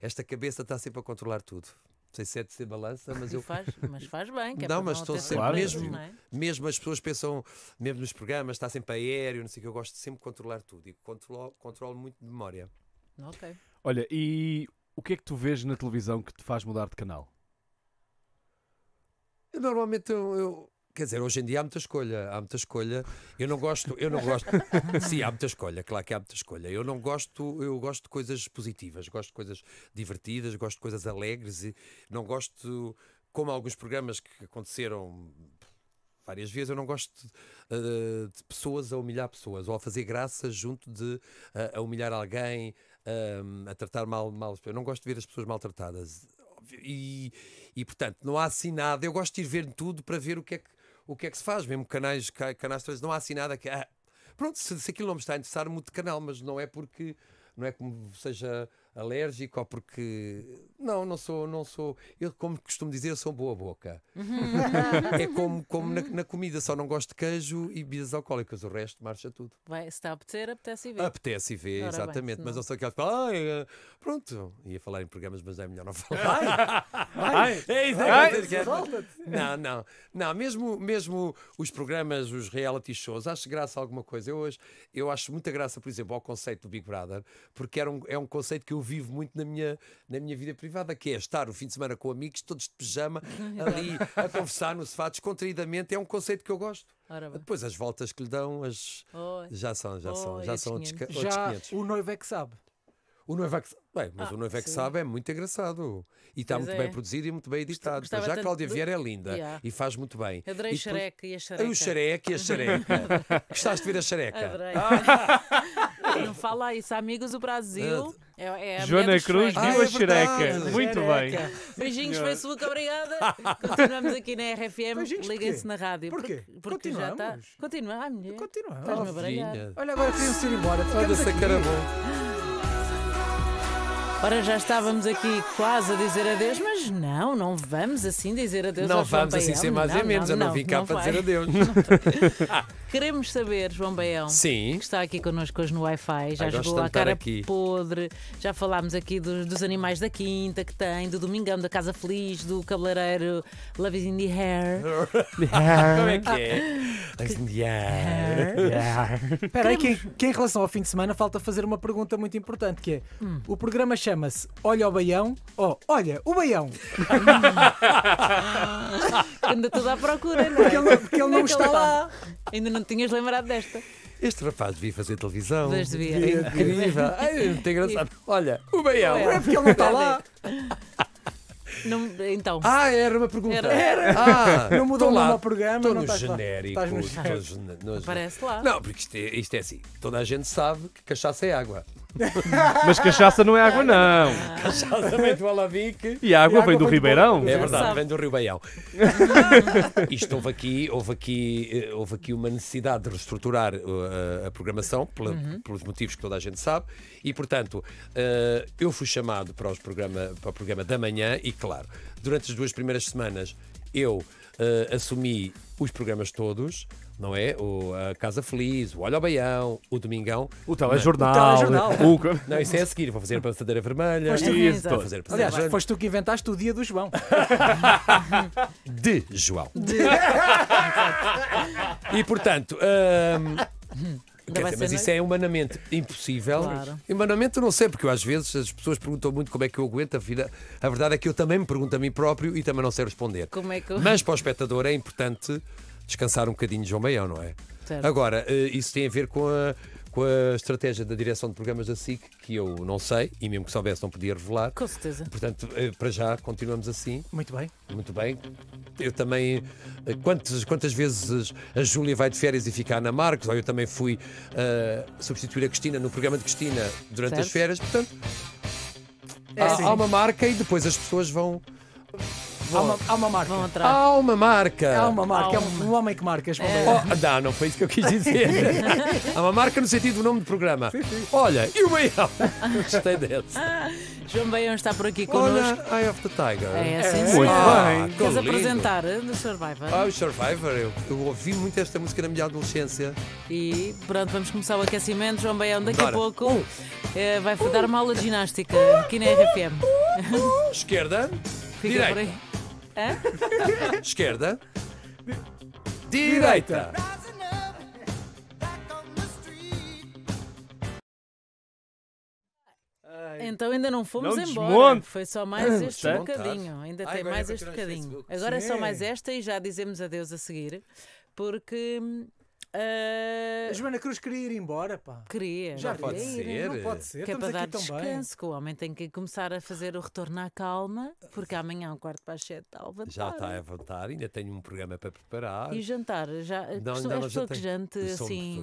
Esta cabeça está sempre a controlar tudo sei se é de ser balança, mas eu. Faz, mas faz bem, que é Não, mas estou sempre. Claro, mesmo, é? mesmo as pessoas pensam, mesmo nos programas, está sempre aéreo, não sei o que, eu gosto de sempre de controlar tudo e controlo, controlo muito de memória. Ok. Olha, e o que é que tu vês na televisão que te faz mudar de canal? normalmente eu, eu Quer dizer, hoje em dia há muita escolha, há muita escolha. Eu não gosto, eu não gosto. Sim, há muita escolha, claro que há muita escolha. Eu não gosto, eu gosto de coisas positivas, gosto de coisas divertidas, gosto de coisas alegres e não gosto como alguns programas que aconteceram várias vezes. Eu não gosto eh, de pessoas a humilhar pessoas ou a fazer graças junto de a humilhar alguém, eh, a tratar mal mal. Eu não gosto de ver as pessoas maltratadas. E, e, portanto, não há assim nada. Eu gosto de ir ver tudo para ver o que é que o que é que se faz? Mesmo canais, canastras, não há assim nada que. Ah, pronto, se, se aquilo não me está a interessar, muito de canal, mas não é porque. Não é como seja alérgico ou porque. Não, não sou, não sou. Eu, como costumo dizer, eu sou boa boca. Uhum. é como, como na, na, comida, só não gosto de queijo e bebidas alcoólicas, o resto marcha tudo. Vai, se está a apetecer, apetece e vê. Apetece e vê, Ora exatamente. Bem, mas não sou aquele que fala, ah, pronto, ia falar em programas, mas é melhor não falar. Ai, é isso, é é Não, não, não, mesmo, mesmo os programas, os reality shows, acho graça alguma coisa. Eu hoje, eu acho muita graça, por exemplo, ao conceito do Big Brother, porque era um, é um conceito que eu vivo muito na minha, na minha vida privada, que é estar o fim de semana com amigos, todos de pijama, ali a conversar no sofá descontraídamente. É um conceito que eu gosto. Depois as voltas que lhe dão, as... Oh, já são, já oh, são, já são outros, outros já 500. O noivo é que sabe. O noivo é que... Bem, mas ah, o noivo é que sim. sabe é muito engraçado. E está muito é. bem produzido e muito bem editado. Gostava Já a Cláudia Vieira é linda yeah. e faz muito bem. Adorei e e a O Xareca e a Xareca. Gostaste de ver a Xareca? Adorei. Ah. Não fala isso, amigos do Brasil. É, é Joana Cruz, Shrek. viva ah, é Xereca. Muito bem. Beijinhos, Facebook, obrigada. Continuamos aqui na RFM. Liguem-se na rádio. Porquê? Porque, porque já está. Continua, ah, mulher. Continuamos. Estás-me a Olha, agora tenho de ir embora. toda essa cara boa. Ora, já estávamos aqui quase a dizer adeus, mas não, não vamos assim dizer adeus Não ao vamos João assim Baião. ser mais não, e menos, eu não, vim cá para vai. dizer adeus. Ah. Queremos saber, João Baião, Sim. que está aqui connosco hoje no Wi-Fi, já Ai, jogou a cara aqui. podre, já falámos aqui dos, dos, animais da quinta que tem, do Domingão, da Casa Feliz, do cabeleireiro Love is in the Hair. Como é que é? Love is in the Hair. Espera aí, que, que, em relação ao fim de semana falta fazer uma pergunta muito importante, que é, hum. o programa chama-se Olha o Baião ou Olha o Baião. Anda tudo à procura, não é? Porque ele, porque ele não está lá. Ainda não tinhas lembrado desta. Este rapaz devia fazer televisão. Mas devia. É incrível. É muito engraçado. Olha, o Baião. É porque ele não está lá. Não, então. Ah, era uma pergunta. Era. era. Ah, não mudou lá o programa. Estou no genérico. Lá. No... Aparece lá. Não, porque isto é, isto é assim. Toda a gente sabe que cachaça é água. Mas cachaça não é água, não. Ah. Cachaça vem do Alavic. E a água, vem do Ribeirão. É verdade, vem do Ribeirão. Isto houve aqui, houve aqui, eh, houve aqui uma necessidade de reestruturar eh, a, a programação, pela, uhum. pelos motivos que toda a gente sabe, e portanto uh, eu fui chamado para, os programa, para o programa da manhã e, claro, durante as duas primeiras semanas eu uh, assumi os programas todos não é? O a Casa Feliz, o Olho ao Baião, o Domingão. O é? Telejornal. Não, o telejornal. não isso é a seguir. Vou fazer a passadeira vermelha. Foste isso, vou fazer a passadeira Aliás, foste tu que inventaste o dia do João. De João. De... e portanto. Hum, Dizer, mas isso é humanamente impossível. Claro. Humanamente eu não sei, porque eu, às vezes as pessoas perguntam muito como é que eu aguento a vida. A verdade é que eu também me pergunto a mim próprio e também não sei responder. É que... Mas para o espectador é importante descansar um bocadinho de João Baião, não é? Certo. Agora, eh, isso tem a ver com a, com a estratégia da direção de programas da SIC, que eu não sei, e mesmo que soubesse não podia revelar. Com certeza. Portanto, eh, para já, continuamos assim. Muito bem. Muito bem. Eu também. Eh, quantas, quantas vezes a Júlia vai de férias e fica a Ana ou eu também fui uh, substituir a Cristina no programa de Cristina durante certo. as férias, portanto. É, há, assim. há uma marca e depois as pessoas vão Há uma, há uma marca. Há uma marca. É há uma marca. Há É um homem que marca. É. Oh, não, não foi isso que eu quis dizer. há uma marca no sentido do nome do programa. Sim, sim. Olha, e o Baião? Gostei desse. João Baião está por aqui connosco. Olha, Eye of the Tiger. É, assim, é. Muito ah, bem. Queres apresentar no eh, Survivor? Ah, o Survivor. Eu, eu ouvi muito esta música na minha adolescência. E pronto, vamos começar o aquecimento. João Baião, daqui a pouco uh. Eh, vai dar uma aula de ginástica aqui na uh. RFM. Uh. Uh. Esquerda. Direita. Hã? Esquerda. Direita. Então ainda não fomos Não embora. Foi só mais este sei. bocadinho. Ainda Ai, tem mais é este bocadinho. Agora é só mais esta e já dizemos adeus a seguir, porque hum, Uh... Ah, a Joana Cruz queria ir embora, pá. Queria. Já pode ir, ser. Não pode ser. Que é para dar descanso, que o homem tem que começar a fazer o retorno à calma, porque amanhã, é um quarto para as sete, está a levantar. Já está a levantar, ainda tenho um programa para preparar. E jantar? Já, não, não, não, já assim, que jante assim.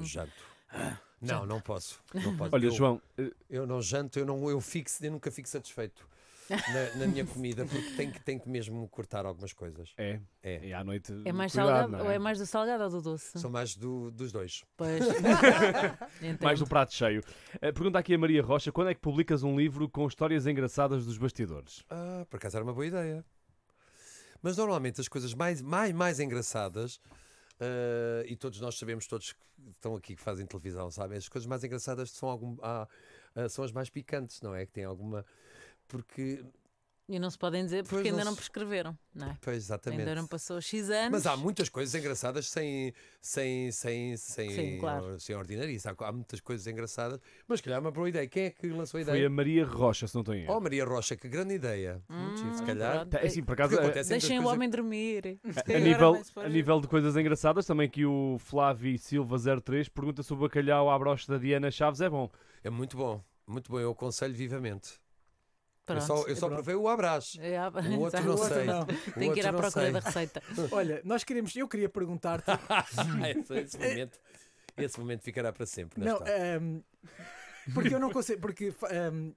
Ah, janto. não, não posso, não posso. Olha, eu, João, eh, eu não janto, eu, não, eu, fixo, eu nunca fico satisfeito na, na minha comida, porque tem que, tem que mesmo cortar algumas coisas. É. É. E à noite. É mais cuidado, salgado, não é? ou é mais do salgado ou do doce? São mais do, dos dois. Pois. mais do prato cheio. Eh, pergunta aqui a Maria Rocha: quando é que publicas um livro com histórias engraçadas dos bastidores? Ah, por acaso era uma boa ideia. Mas normalmente as coisas mais, mais, mais engraçadas. Uh, e todos nós sabemos, todos que estão aqui que fazem televisão, sabem? As coisas mais engraçadas são, algum, ah, ah são as mais picantes, não é? Que têm alguma porque e não se podem dizer porque pois ainda não, se... não prescreveram, não é? Pois, exatamente. Ainda não passou X anos. Mas há muitas coisas engraçadas sem, sem, sem, sem, Sim, claro. sem ordinarice. Há, há, muitas coisas engraçadas, mas calhar é uma boa ideia. Quem é que lançou a ideia? Foi a Maria Rocha, se não tenho erro. Oh, Maria Rocha, que grande ideia. Hum, se calhar. Tá, é, assim, por acaso, é, deixem o homem dormir. A, a nível, a nível de coisas engraçadas, também que o Flávio Silva03 pergunta se o bacalhau à brocha da Diana Chaves é bom. É muito bom. Muito bom, eu aconselho vivamente. Pronto, eu só, eu só provei o abraço. É, ah, o outro Exato. não sei. Não. Tem que ir à procura da receita. Olha, nós queríamos eu queria perguntar-te. Ah, esse, momento, esse momento ficará para sempre. Não, um, ehm, porque eu não consigo. Porque um,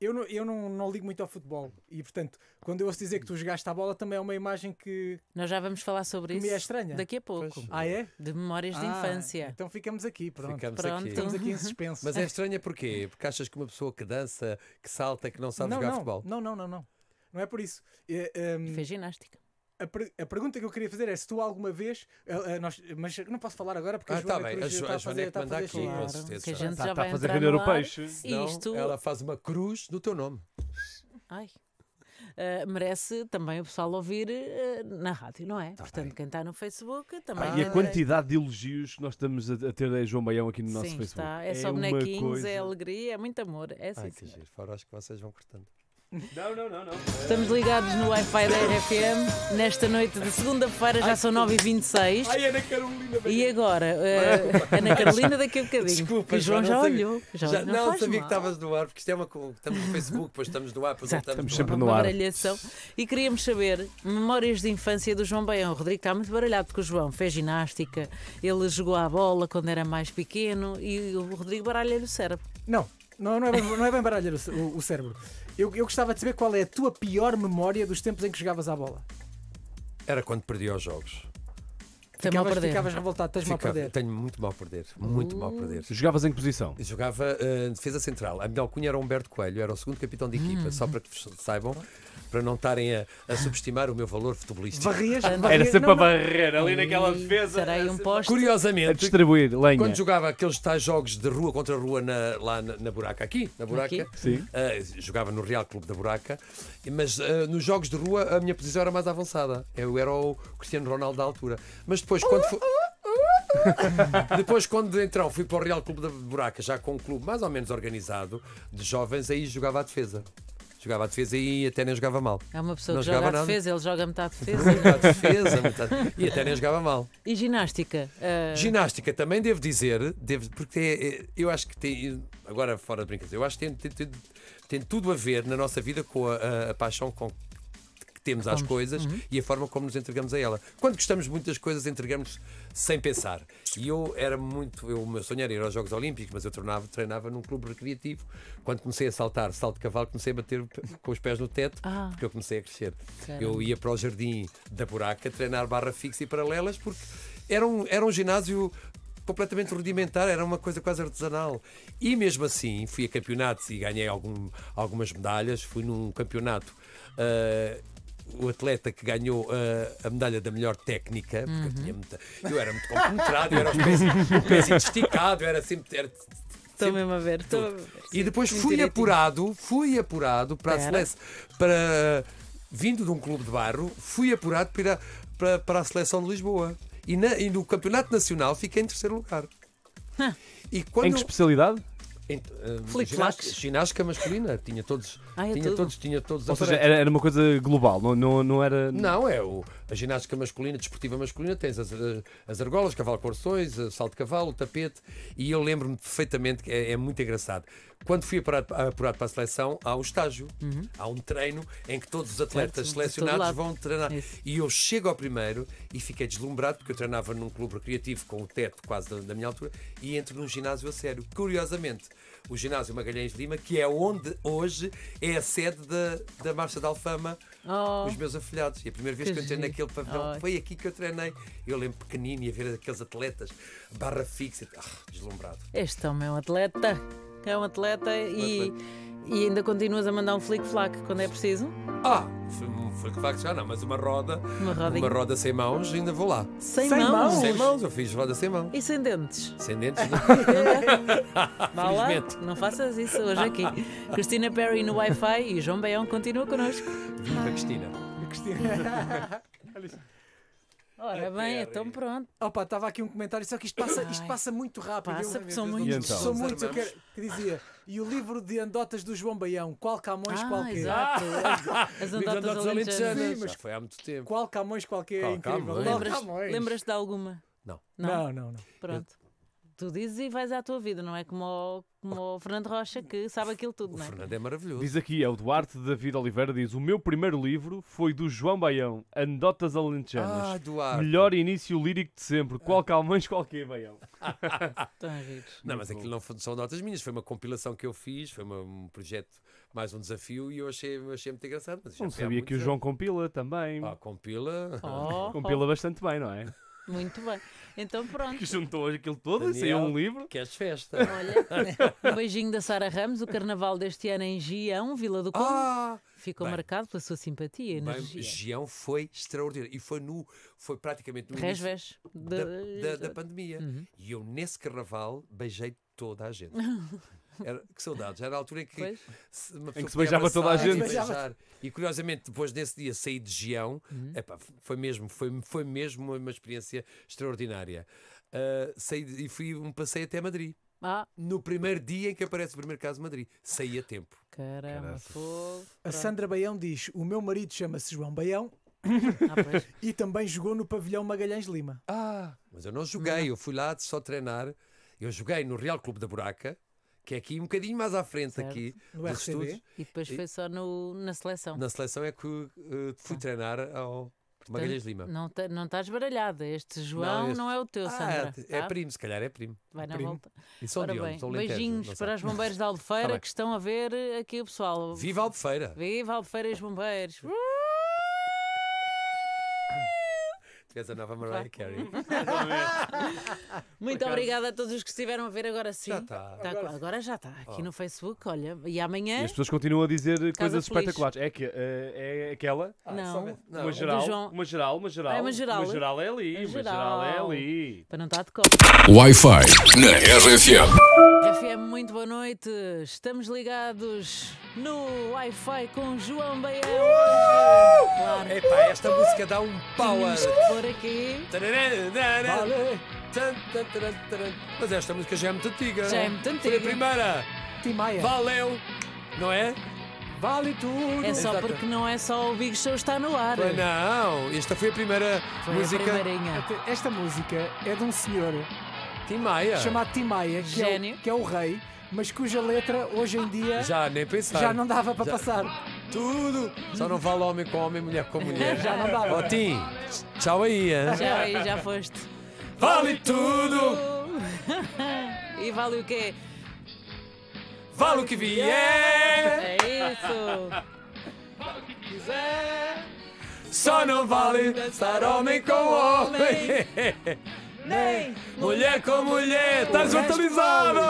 eu, não, eu não, não ligo muito ao futebol e, portanto, quando eu ouço dizer que tu jogaste a bola, também é uma imagem que. Nós já vamos falar sobre que isso. Me é estranha. Daqui a pouco. Pois. Ah, é? De memórias ah, de infância. Então ficamos aqui, pronto. Ficamos pronto. aqui. Estamos aqui em suspenso. Mas é estranha porquê? Porque achas que uma pessoa que dança, que salta, que não sabe não, jogar não, futebol? Não, não, não, não. Não é por isso. É, um... Fez ginástica a, per a, pergunta que eu queria fazer é se tu alguma vez. Uh, uh, nós, mas não posso falar agora porque ah, a Joana, tá Cruz é a, jo está a fazer, é está a fazer aqui, claro, com certeza. Que a gente está, tá já vai a fazer vender o peixe. Não, Ela faz uma cruz no teu nome. Ai. Uh, merece também o pessoal ouvir uh, na rádio, não é? Tá Portanto, bem. quem está no Facebook também. Ah, e a quantidade de elogios que nós estamos a, a ter a João Baião aqui no Sim, nosso Facebook. Está. É, é só bonequinhos, é coisa... é alegria, é muito amor. É Ai, sim, que giro. Fora acho que vocês vão cortando. Não, não, não, não. Estamos ligados no Wi-Fi da RFM nesta noite de segunda-feira, já são 9h26. Ai, Ana Carolina, E agora, é Ana Carolina, daqui a bocadinho. Desculpa, o João já não sabia. olhou. Já, Já- olhou, não, sabia que estavas no ar, porque isto é uma. Estamos no Facebook, depois estamos no ar, depois Exato. Estamos sempre no ar. baralhação. E queríamos saber memórias de infância do João Baião. O Rodrigo está muito baralhado porque o João fez ginástica, ele jogou à bola quando era mais pequeno e o Rodrigo baralha-lhe o cérebro. Não, não, não é bem, não é bem baralhar o, o, cérebro. Eu, eu gostava de saber qual é a tua pior memória dos tempos em que jogavas à bola. Era quando perdi aos jogos. Tem mal Ficavas, perder. ficavas revoltado, tens mal a perder. Tenho muito mal a perder, muito mal a perder. Uh. Jogavas em que posição? Jogava eh, defesa central. A minha alcunha era Humberto Coelho, era o segundo capitão de equipa, hum. só para que saibam para não estarem a, a subestimar o meu valor futebolístico. Varrias? Era sempre a barrer ali naquela defesa. Serei um poste. Curiosamente, a distribuir lenha. quando jogava aqueles tais jogos de rua contra rua na, lá na, na buraca, aqui, na buraca, Sim. Uh, jogava no Real Clube da Buraca, mas uh, nos jogos de rua a minha posição era mais avançada. Eu era o Cristiano Ronaldo da altura. Mas depois, quando foi. Depois, quando entrou, fui para o Real Clube da Buraca, já com um clube mais ou menos organizado de jovens, aí jogava a defesa jogava à defesa e até nem jogava mal. Há é uma pessoa não que joga à nada. defesa, ele joga metade à defesa. defesa, metade... e até nem jogava mal. E ginástica? Uh... Ginástica também devo dizer, devo, porque é, é, eu acho que tem, agora fora de brincadeira, eu acho que tem, tem, tem, tem, tudo a ver na nossa vida com a, a, a paixão com que temos às coisas uhum. e a forma como nos entregamos a ela. Quando gostamos muito das coisas, entregamos sem pensar. E eu era muito. Eu, o meu sonho era ir aos Jogos Olímpicos, mas eu treinava, treinava num clube recreativo. Quando comecei a saltar salto de cavalo, comecei a bater com os pés no teto, ah. porque eu comecei a crescer. Eu ia para o jardim da buraca treinar barra fixa e paralelas, porque era um, era um ginásio completamente rudimentar, era uma coisa quase artesanal. E mesmo assim, fui a campeonatos e ganhei algum, algumas medalhas. Fui num campeonato uh, o atleta que ganhou uh, a medalha da melhor técnica, porque uhum. eu, tinha muita, eu era muito concentrado eu era os pés esticado, eu era sempre. Era, Estou mesmo a ver. Tô, e depois fui direitinho. apurado, fui apurado para a seleção, para, vindo de um clube de barro, fui apurado para, para, para a seleção de Lisboa. E, na, e no Campeonato Nacional fiquei em terceiro lugar. Ah. E quando, em que especialidade? Uh, ginástica, ginástica, masculina, tinha todos, ah, é tinha tudo. todos, tinha todos. Ou seja, era, uma coisa global, não, não, não era. Não, é o, a ginástica masculina, desportiva masculina, tens as, eh, as argolas, cavalo corções, eh, salto de cavalo, tapete, e eu lembro-me perfeitamente, é, é muito engraçado. Quando fui apurado, apurado para a seleção, há um estágio, uhum. há um treino em que todos os atletas certo, selecionados vão treinar. Isso. E eu chego ao primeiro e fiquei deslumbrado, porque eu treinava num clube recreativo com o teto quase da, da minha altura, e entro num ginásio a sério. Curiosamente, o ginásio Magalhães Lima, que é onde hoje é a sede da, da Marcha da Alfama, oh. os meus afilhados. E a primeira vez que, que eu entrei naquele pavilhão, oh. foi aqui que eu treinei. Eu lembro pequenino e a ver aqueles atletas, barra fixa, ah, deslumbrado. Este é o meu atleta é um atleta é e, e ainda continuas a mandar um flick-flack quando é preciso? Ah, um flick-flack já não, mas uma roda, uma, uma roda sem mãos, ainda vou lá. Sem, sem mãos? Sem mãos, eu fiz roda sem mãos. E sem dentes? Sem dentes, não. Vá não faças isso hoje aqui. Cristina Perry no Wi-Fi e João Beão continua connosco. Viva Cristina. Cristina. Ora bem, então pronto. Opa, estava aqui um comentário, só que isto passa, isto passa muito rápido. Passa, eu, são muitos. Então? São muitos, eu quero, que dizia. E o livro de andotas do João Baião, qual Camões ah, qualquer. Exato. As andotas alentejanas. mas foi há muito tempo. Qual Camões qualquer é incrível. Lembras-te de alguma? Não. Não, não, não. Pronto. Eu, Tu dizes e vais à tua vida, não é como o, como o Fernando Rocha que sabe aquilo tudo, não é? O Fernando é maravilhoso. Diz aqui, é o Duarte David Oliveira, diz: O meu primeiro livro foi do João Baião, Andotas Alentejanas. Ah, Duarte. Melhor início lírico de sempre. Qual calmões, qual que é Baião. não, mas aquilo não são notas minhas, foi uma compilação que eu fiz, foi uma, um projeto, mais um desafio e eu achei, achei muito engraçado. não sabia que o João compila também. Ah, compila. Oh, compila oh. bastante bem, não é? Muito bem. Então pronto. Que juntou aquilo todo Daniel, e saiu um livro. que és festa? Olha, um beijinho da Sara Ramos, o carnaval deste ano em Gião, Vila do Conde. Ah, ficou bem, marcado pela sua simpatia e energia. Bem, Gião foi extraordinário e foi no foi praticamente no Resves da, da, da, pandemia. Uhum. E eu nesse carnaval beijei toda a gente. Era, que saudades. Era a altura em que, em que se beijava toda a gente. E curiosamente, depois desse dia saí de Gião. Uhum. Epá, foi, mesmo, foi, foi mesmo uma experiência extraordinária. Uh, saí de, e fui um passeio até Madrid. Ah. No primeiro dia em que aparece o primeiro caso de Madrid, saí a tempo. Caramba, fogo. A Sandra Baião diz: O meu marido chama-se João Baião, ah, e também jogou no pavilhão Magalhães Lima. Ah, mas eu não joguei, eu fui lá só treinar. Eu joguei no Real Clube da Buraca, que é aqui um bocadinho mais à frente certo. aqui no dos RCB. estudos. E depois foi só no, na seleção. Na seleção é que uh, fui ah. treinar ao Portanto, Magalhães Lima. Não, te, não estás baralhada. Este João não, este... não é o teu, ah, Sandra. É, é primo, se calhar é primo. Vai na primo. volta. E são Ora de onde? beijinhos para os bombeiros da Albufeira tá que estão a ver aqui o pessoal. Viva Albufeira! Viva Albufeira e os bombeiros! Fez a nova Mariah Carey. Muito obrigada a todos os que estiveram a ver agora sim. Já está. Tá, agora, agora já está. Aqui oh. no Facebook, olha. E amanhã. E as pessoas continuam a dizer coisas feliz. espetaculares. É, que, eh, é aquela? Ah, não. não. Uma, geral, João... uma geral, uma geral, é uma geral. Uma geral é ali. É uma geral, é ali. Para não estar tá de cor. Wi-Fi na RFM. RFM, muito boa noite. Estamos ligados no Wi-Fi com João Baião. Uh! Claro. Epá, esta música dá um power. Por aqui. Vale. Mas esta música já é muito antiga. Já é muito antiga. Foi a primeira. Timaya. Valeu. Não é? Vale tudo. É só Exato. porque não é só o Big Show está no ar. não, esta foi a primeira foi música. A esta música é de um senhor Timaya. chamado Timaya, que, é que é o rei mas cuja letra hoje em dia já, nem já não dava para Já. passar. Tudo. Só não vale homem com homem, mulher com mulher. Já não dava. Ó, Tim, tchau aí, hein? Já aí, já foste. Vale tudo, E vale o quê? vale o que vier, É isso. vale o que quiser só não vale estar homem com homem. nem mulher com mulher. Tá Estás atualizado!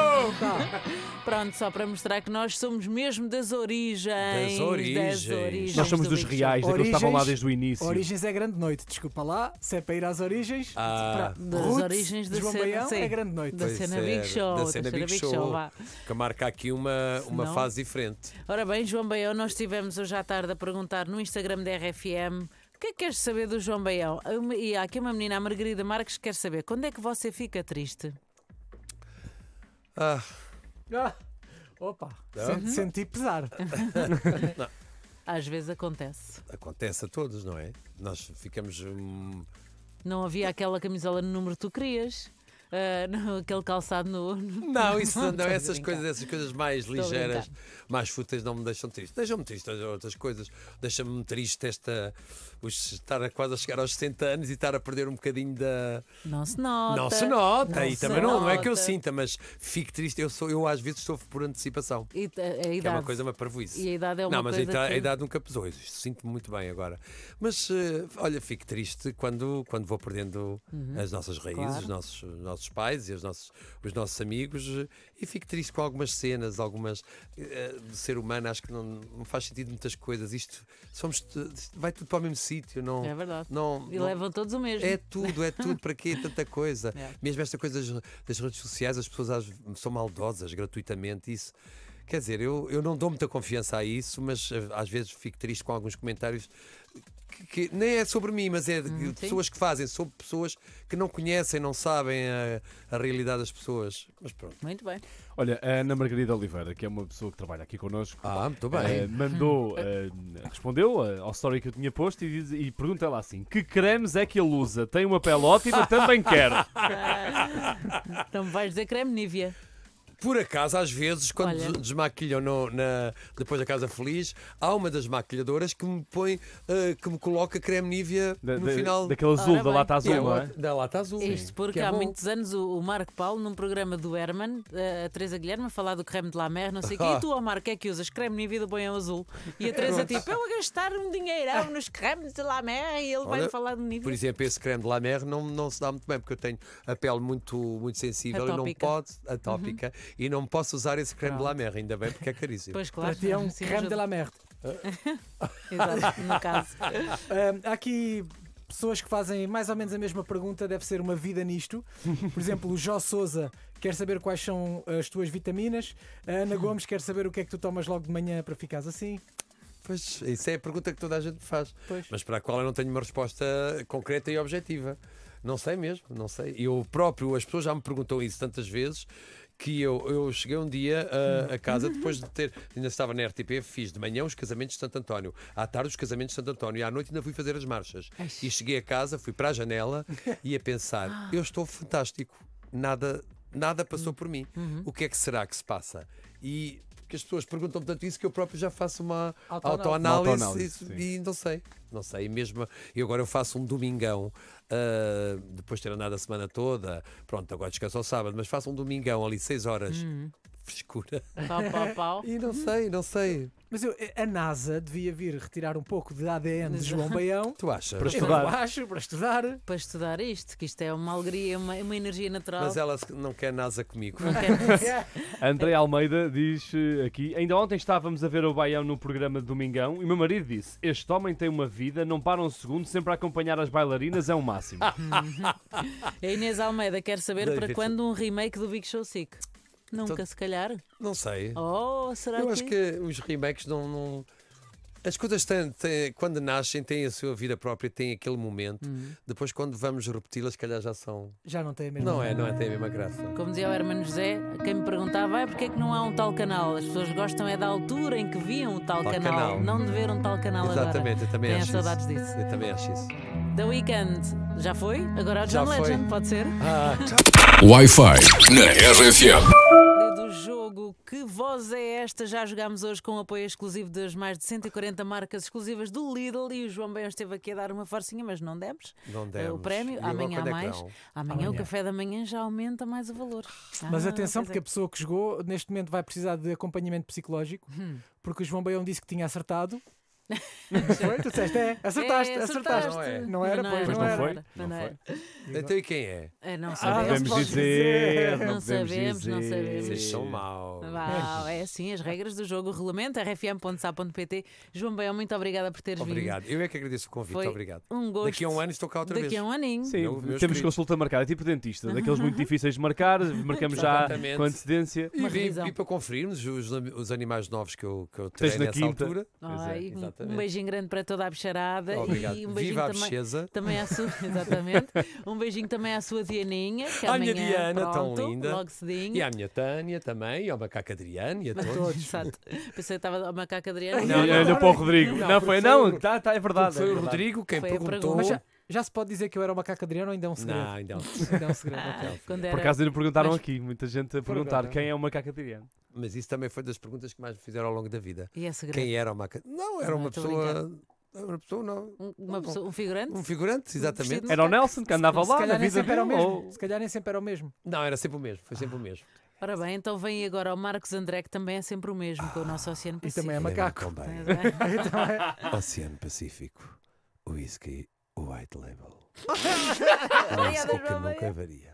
Pronto, só para mostrar que nós somos mesmo das origens. Das origens. Das origens Nós somos dos reais, daqueles que estavam lá desde o início. Origens é grande noite, desculpa lá. Se é para ir às origens, Ah. Das origens da João cena, Baião, sim. é grande noite. Da Pois cena é, Big Show. Da cena Big, Show. Que marca aqui uma, uma fase diferente. Ora bem, João Baião, nós estivemos hoje à tarde a perguntar no Instagram da RFM o que é que queres saber do João Baião? E há aqui uma menina, a Margarida Marques, que quer saber quando é que você fica triste? Ah. ah. Opa, Não? Uhum. senti pesar. Não. Às vezes acontece. Acontece a todos, não é? Nós ficamos. Hum... Não havia aquela camisola no número que tu querias uh, aquele calçado no. Não, isso não, não é essas, coisas, essas coisas mais ligeiras, mais fúteis, não me deixam triste. Deixam-me triste outras coisas. Deixa-me triste esta. Os, estar a quase a chegar aos 60 anos e estar a perder um bocadinho da. Não se nota. Não se nota. Não e se também nota. Não, não é que eu sinta, mas fico triste. Eu, sou, eu às vezes sofro por antecipação. E a, a idade. Que é uma coisa, uma parvoíce. E a idade é uma Não, mas coisa a, idade, que... a idade nunca pesou. Sinto-me muito bem agora. Mas uh, olha, fico triste quando, quando vou perdendo uhum. as nossas raízes, claro. os nossos, nossos nossos pais e os nossos, os nossos amigos e fico triste com algumas cenas, algumas eh, de do ser humano, acho que não, não faz sentido muitas coisas. Isto somos vai tudo para o mesmo sítio, não é verdade. Não, e não, levam todos o mesmo. É tudo, é tudo, para quê tanta coisa? É. Mesmo esta coisa das, das redes sociais, as pessoas são maldosas gratuitamente, isso. Quer dizer, eu, eu não dou muita confiança a isso, mas eh, às vezes fico triste com alguns comentários que nem é sobre mim, mas é de hum, pessoas sim. que fazem, sobre pessoas que não conhecem, não sabem a, a, realidade das pessoas. Mas pronto. Muito bem. Olha, a Ana Margarida Oliveira, que é uma pessoa que trabalha aqui connosco, ah, muito bem. Uh, mandou, uh, respondeu eh, ao story que eu tinha posto e, diz, e pergunta ela assim: que cremes é que ele usa? Tem uma pele ótima, também quero. então vais dizer creme Nivea. Por acaso, às vezes, quando Olha. desmaquilham no, na, depois da Casa Feliz, há uma das maquilhadoras que me põe, uh, que me coloca creme Nívia no da, final. Daquele azul, da lata azul, é, não é? Da lata azul. Isto porque é há bom. muitos anos o, o, Marco Paulo, num programa do Herman, eh, a Teresa Guilherme, falava falar do creme de la mer, não sei o quê, e ah. tu, o Marco, é que usas creme Nívia do banho Azul. E a Teresa, tipo, eu a gastar um dinheirão nos cremes de la mer e ele vai falar de Nívia. Por exemplo, esse creme de la mer não, não se dá muito bem, porque eu tenho a pele muito, muito sensível atópica. e não pode, atópica. Uhum e não posso usar esse creme de la mer, ainda bem, porque é caríssimo. Pois claro, Para ti é um sim, creme de la mer. Exato, no caso. há aqui pessoas que fazem mais ou menos a mesma pergunta, deve ser uma vida nisto. Por exemplo, o Jó Souza quer saber quais são as tuas vitaminas, a Ana Gomes quer saber o que é que tu tomas logo de manhã para ficares assim. Pois, isso é a pergunta que toda a gente faz, pois. mas para a qual eu não tenho uma resposta concreta e objetiva. Não sei mesmo, não sei. Eu próprio, as pessoas já me perguntam isso tantas vezes que eu, eu cheguei um dia uh, a casa depois de ter. Ainda estava na RTP, fiz de manhã os casamentos de Santo António, à tarde os casamentos de Santo António e à noite ainda fui fazer as marchas. E cheguei a casa, fui para a janela e a pensar: ah. eu estou fantástico, nada, nada passou hum. por mim. Uhum. O que é que será que se passa? E que as pessoas perguntam tanto isso que eu próprio já faço uma autoanálise, e, e não sei. Não sei, e mesmo e agora eu faço um domingão, uh, depois de ter andado a semana toda, pronto, agora descanso ao sábado, mas faço um domingão ali 6 horas, uhum. frescura. Pau, pau, pau. E não sei, não sei. Mas eu, a NASA devia vir retirar um pouco de ADN de João Baião. Tu achas? Para estudar. Eu acho, para estudar. Para estudar isto, que isto é uma alegria, uma, uma energia natural. Mas ela não quer NASA comigo. Não quer NASA. André Almeida diz eh, aqui: ainda ontem estávamos a ver o Baião no programa de Domingão e meu marido disse: Este homem tem uma vida, não para um segundo, sempre a acompanhar as bailarinas, é o máximo. a Inês Almeida quer saber para quando um remake do Big Show Sick. Então Nunca, então, se calhar. Não sei. Oh, será eu que... acho que os remakes não, não as coisas têm, têm, quando nascem, têm a sua vida própria, têm aquele momento. Uhum. Depois, quando vamos repeti-las, calhar já são. Já não tem a mesma Não é, não é, tem a mesma graça. Como dizia o Hermano José, quem me perguntava é ah, porque é que não há um tal canal. As pessoas gostam é da altura em que viam o tal, tal canal, canal, não de ver um tal canal Exatamente, agora. Exatamente, eu também Tenho acho. saudades isso. disso. Eu também acho isso. The Weeknd já foi? Agora é o John já Legend, foi. pode ser? Ah, Wi-Fi na RFM jogo Que Voz é Esta? Já jogámos hoje com apoio exclusivo das mais de 140 marcas exclusivas do Lidl e o João Bem esteve aqui a dar uma forcinha, mas não demos. Não eh, demos. O prémio, amanhã há mais. É amanhã, amanhã, o café da manhã já aumenta mais o valor. Mas ah, atenção, porque a pessoa que jogou neste momento vai precisar de acompanhamento psicológico, hum. porque o João Baião disse que tinha acertado foi? Tu disseste é? Acertaste, é, acertaste. Não, é, não era, não, não pois, não, não, era. Foi? não, não foi? Então e quem é? é não ah, sabemos. não dizer, não, sabemos, não sabemos. Vocês são maus. Mau, é assim, as regras do jogo, o regulamento, rfm.sa.pt. João Baião, muito obrigada por teres obrigado. vindo. Obrigado, eu é que agradeço o convite, foi obrigado. Um gosto. Daqui a um ano estou cá outra Daqui vez. Daqui a um aninho. Sim, Meu, temos querido. consulta marcada, tipo dentista, daqueles muito difíceis de marcar, marcamos já com antecedência. E, para conferirmos os, animais novos que eu, tenho eu nessa altura. É. Exatamente. Um beijinho grande para toda a bicharada. Obrigado. E um beijinho Viva também, a também à sua, exatamente. Um beijinho também à sua Dianinha, que a amanhã, minha Diana, pronto, tão linda. Logo cedinho. E à minha Tânia também, e ao Macaco Adriano e a todos. todos exato. Pensei que estava ao Macaco Adriano. Não, não, não, não, para o Rodrigo. Não, foi, não, tá, tá, é verdade. Foi é o Rodrigo quem perguntou. Já se pode dizer que eu era uma macaco Adriano ou ainda é um segredo? Não, é ainda é um segredo. Ah, Por acaso lhe perguntaram Mas... aqui, muita gente a perguntar quem é o macaco Adriano. Mas isso também foi das perguntas que mais me fizeram ao longo da vida. E é segredo? Quem era o macaco? Não, era não, uma pessoa. Uma pessoa, não. Uma pessoa, um figurante? Um figurante, exatamente. Um era o Nelson que andava se, lá, se na vida dele. Ou... Se calhar nem sempre era o mesmo. Não, era sempre o mesmo, foi sempre ah. o mesmo. Ora bem, então vem agora o Marcos André, que também é sempre o mesmo ah. com o nosso Oceano Pacífico. E também é macaco. Também. É Oceano Pacífico, whisky White Label. Obrigada, que João nunca varia.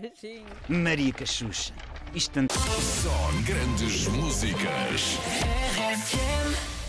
Beijinho. Maria Cachucha. Isto tanto. Só grandes músicas. RFM.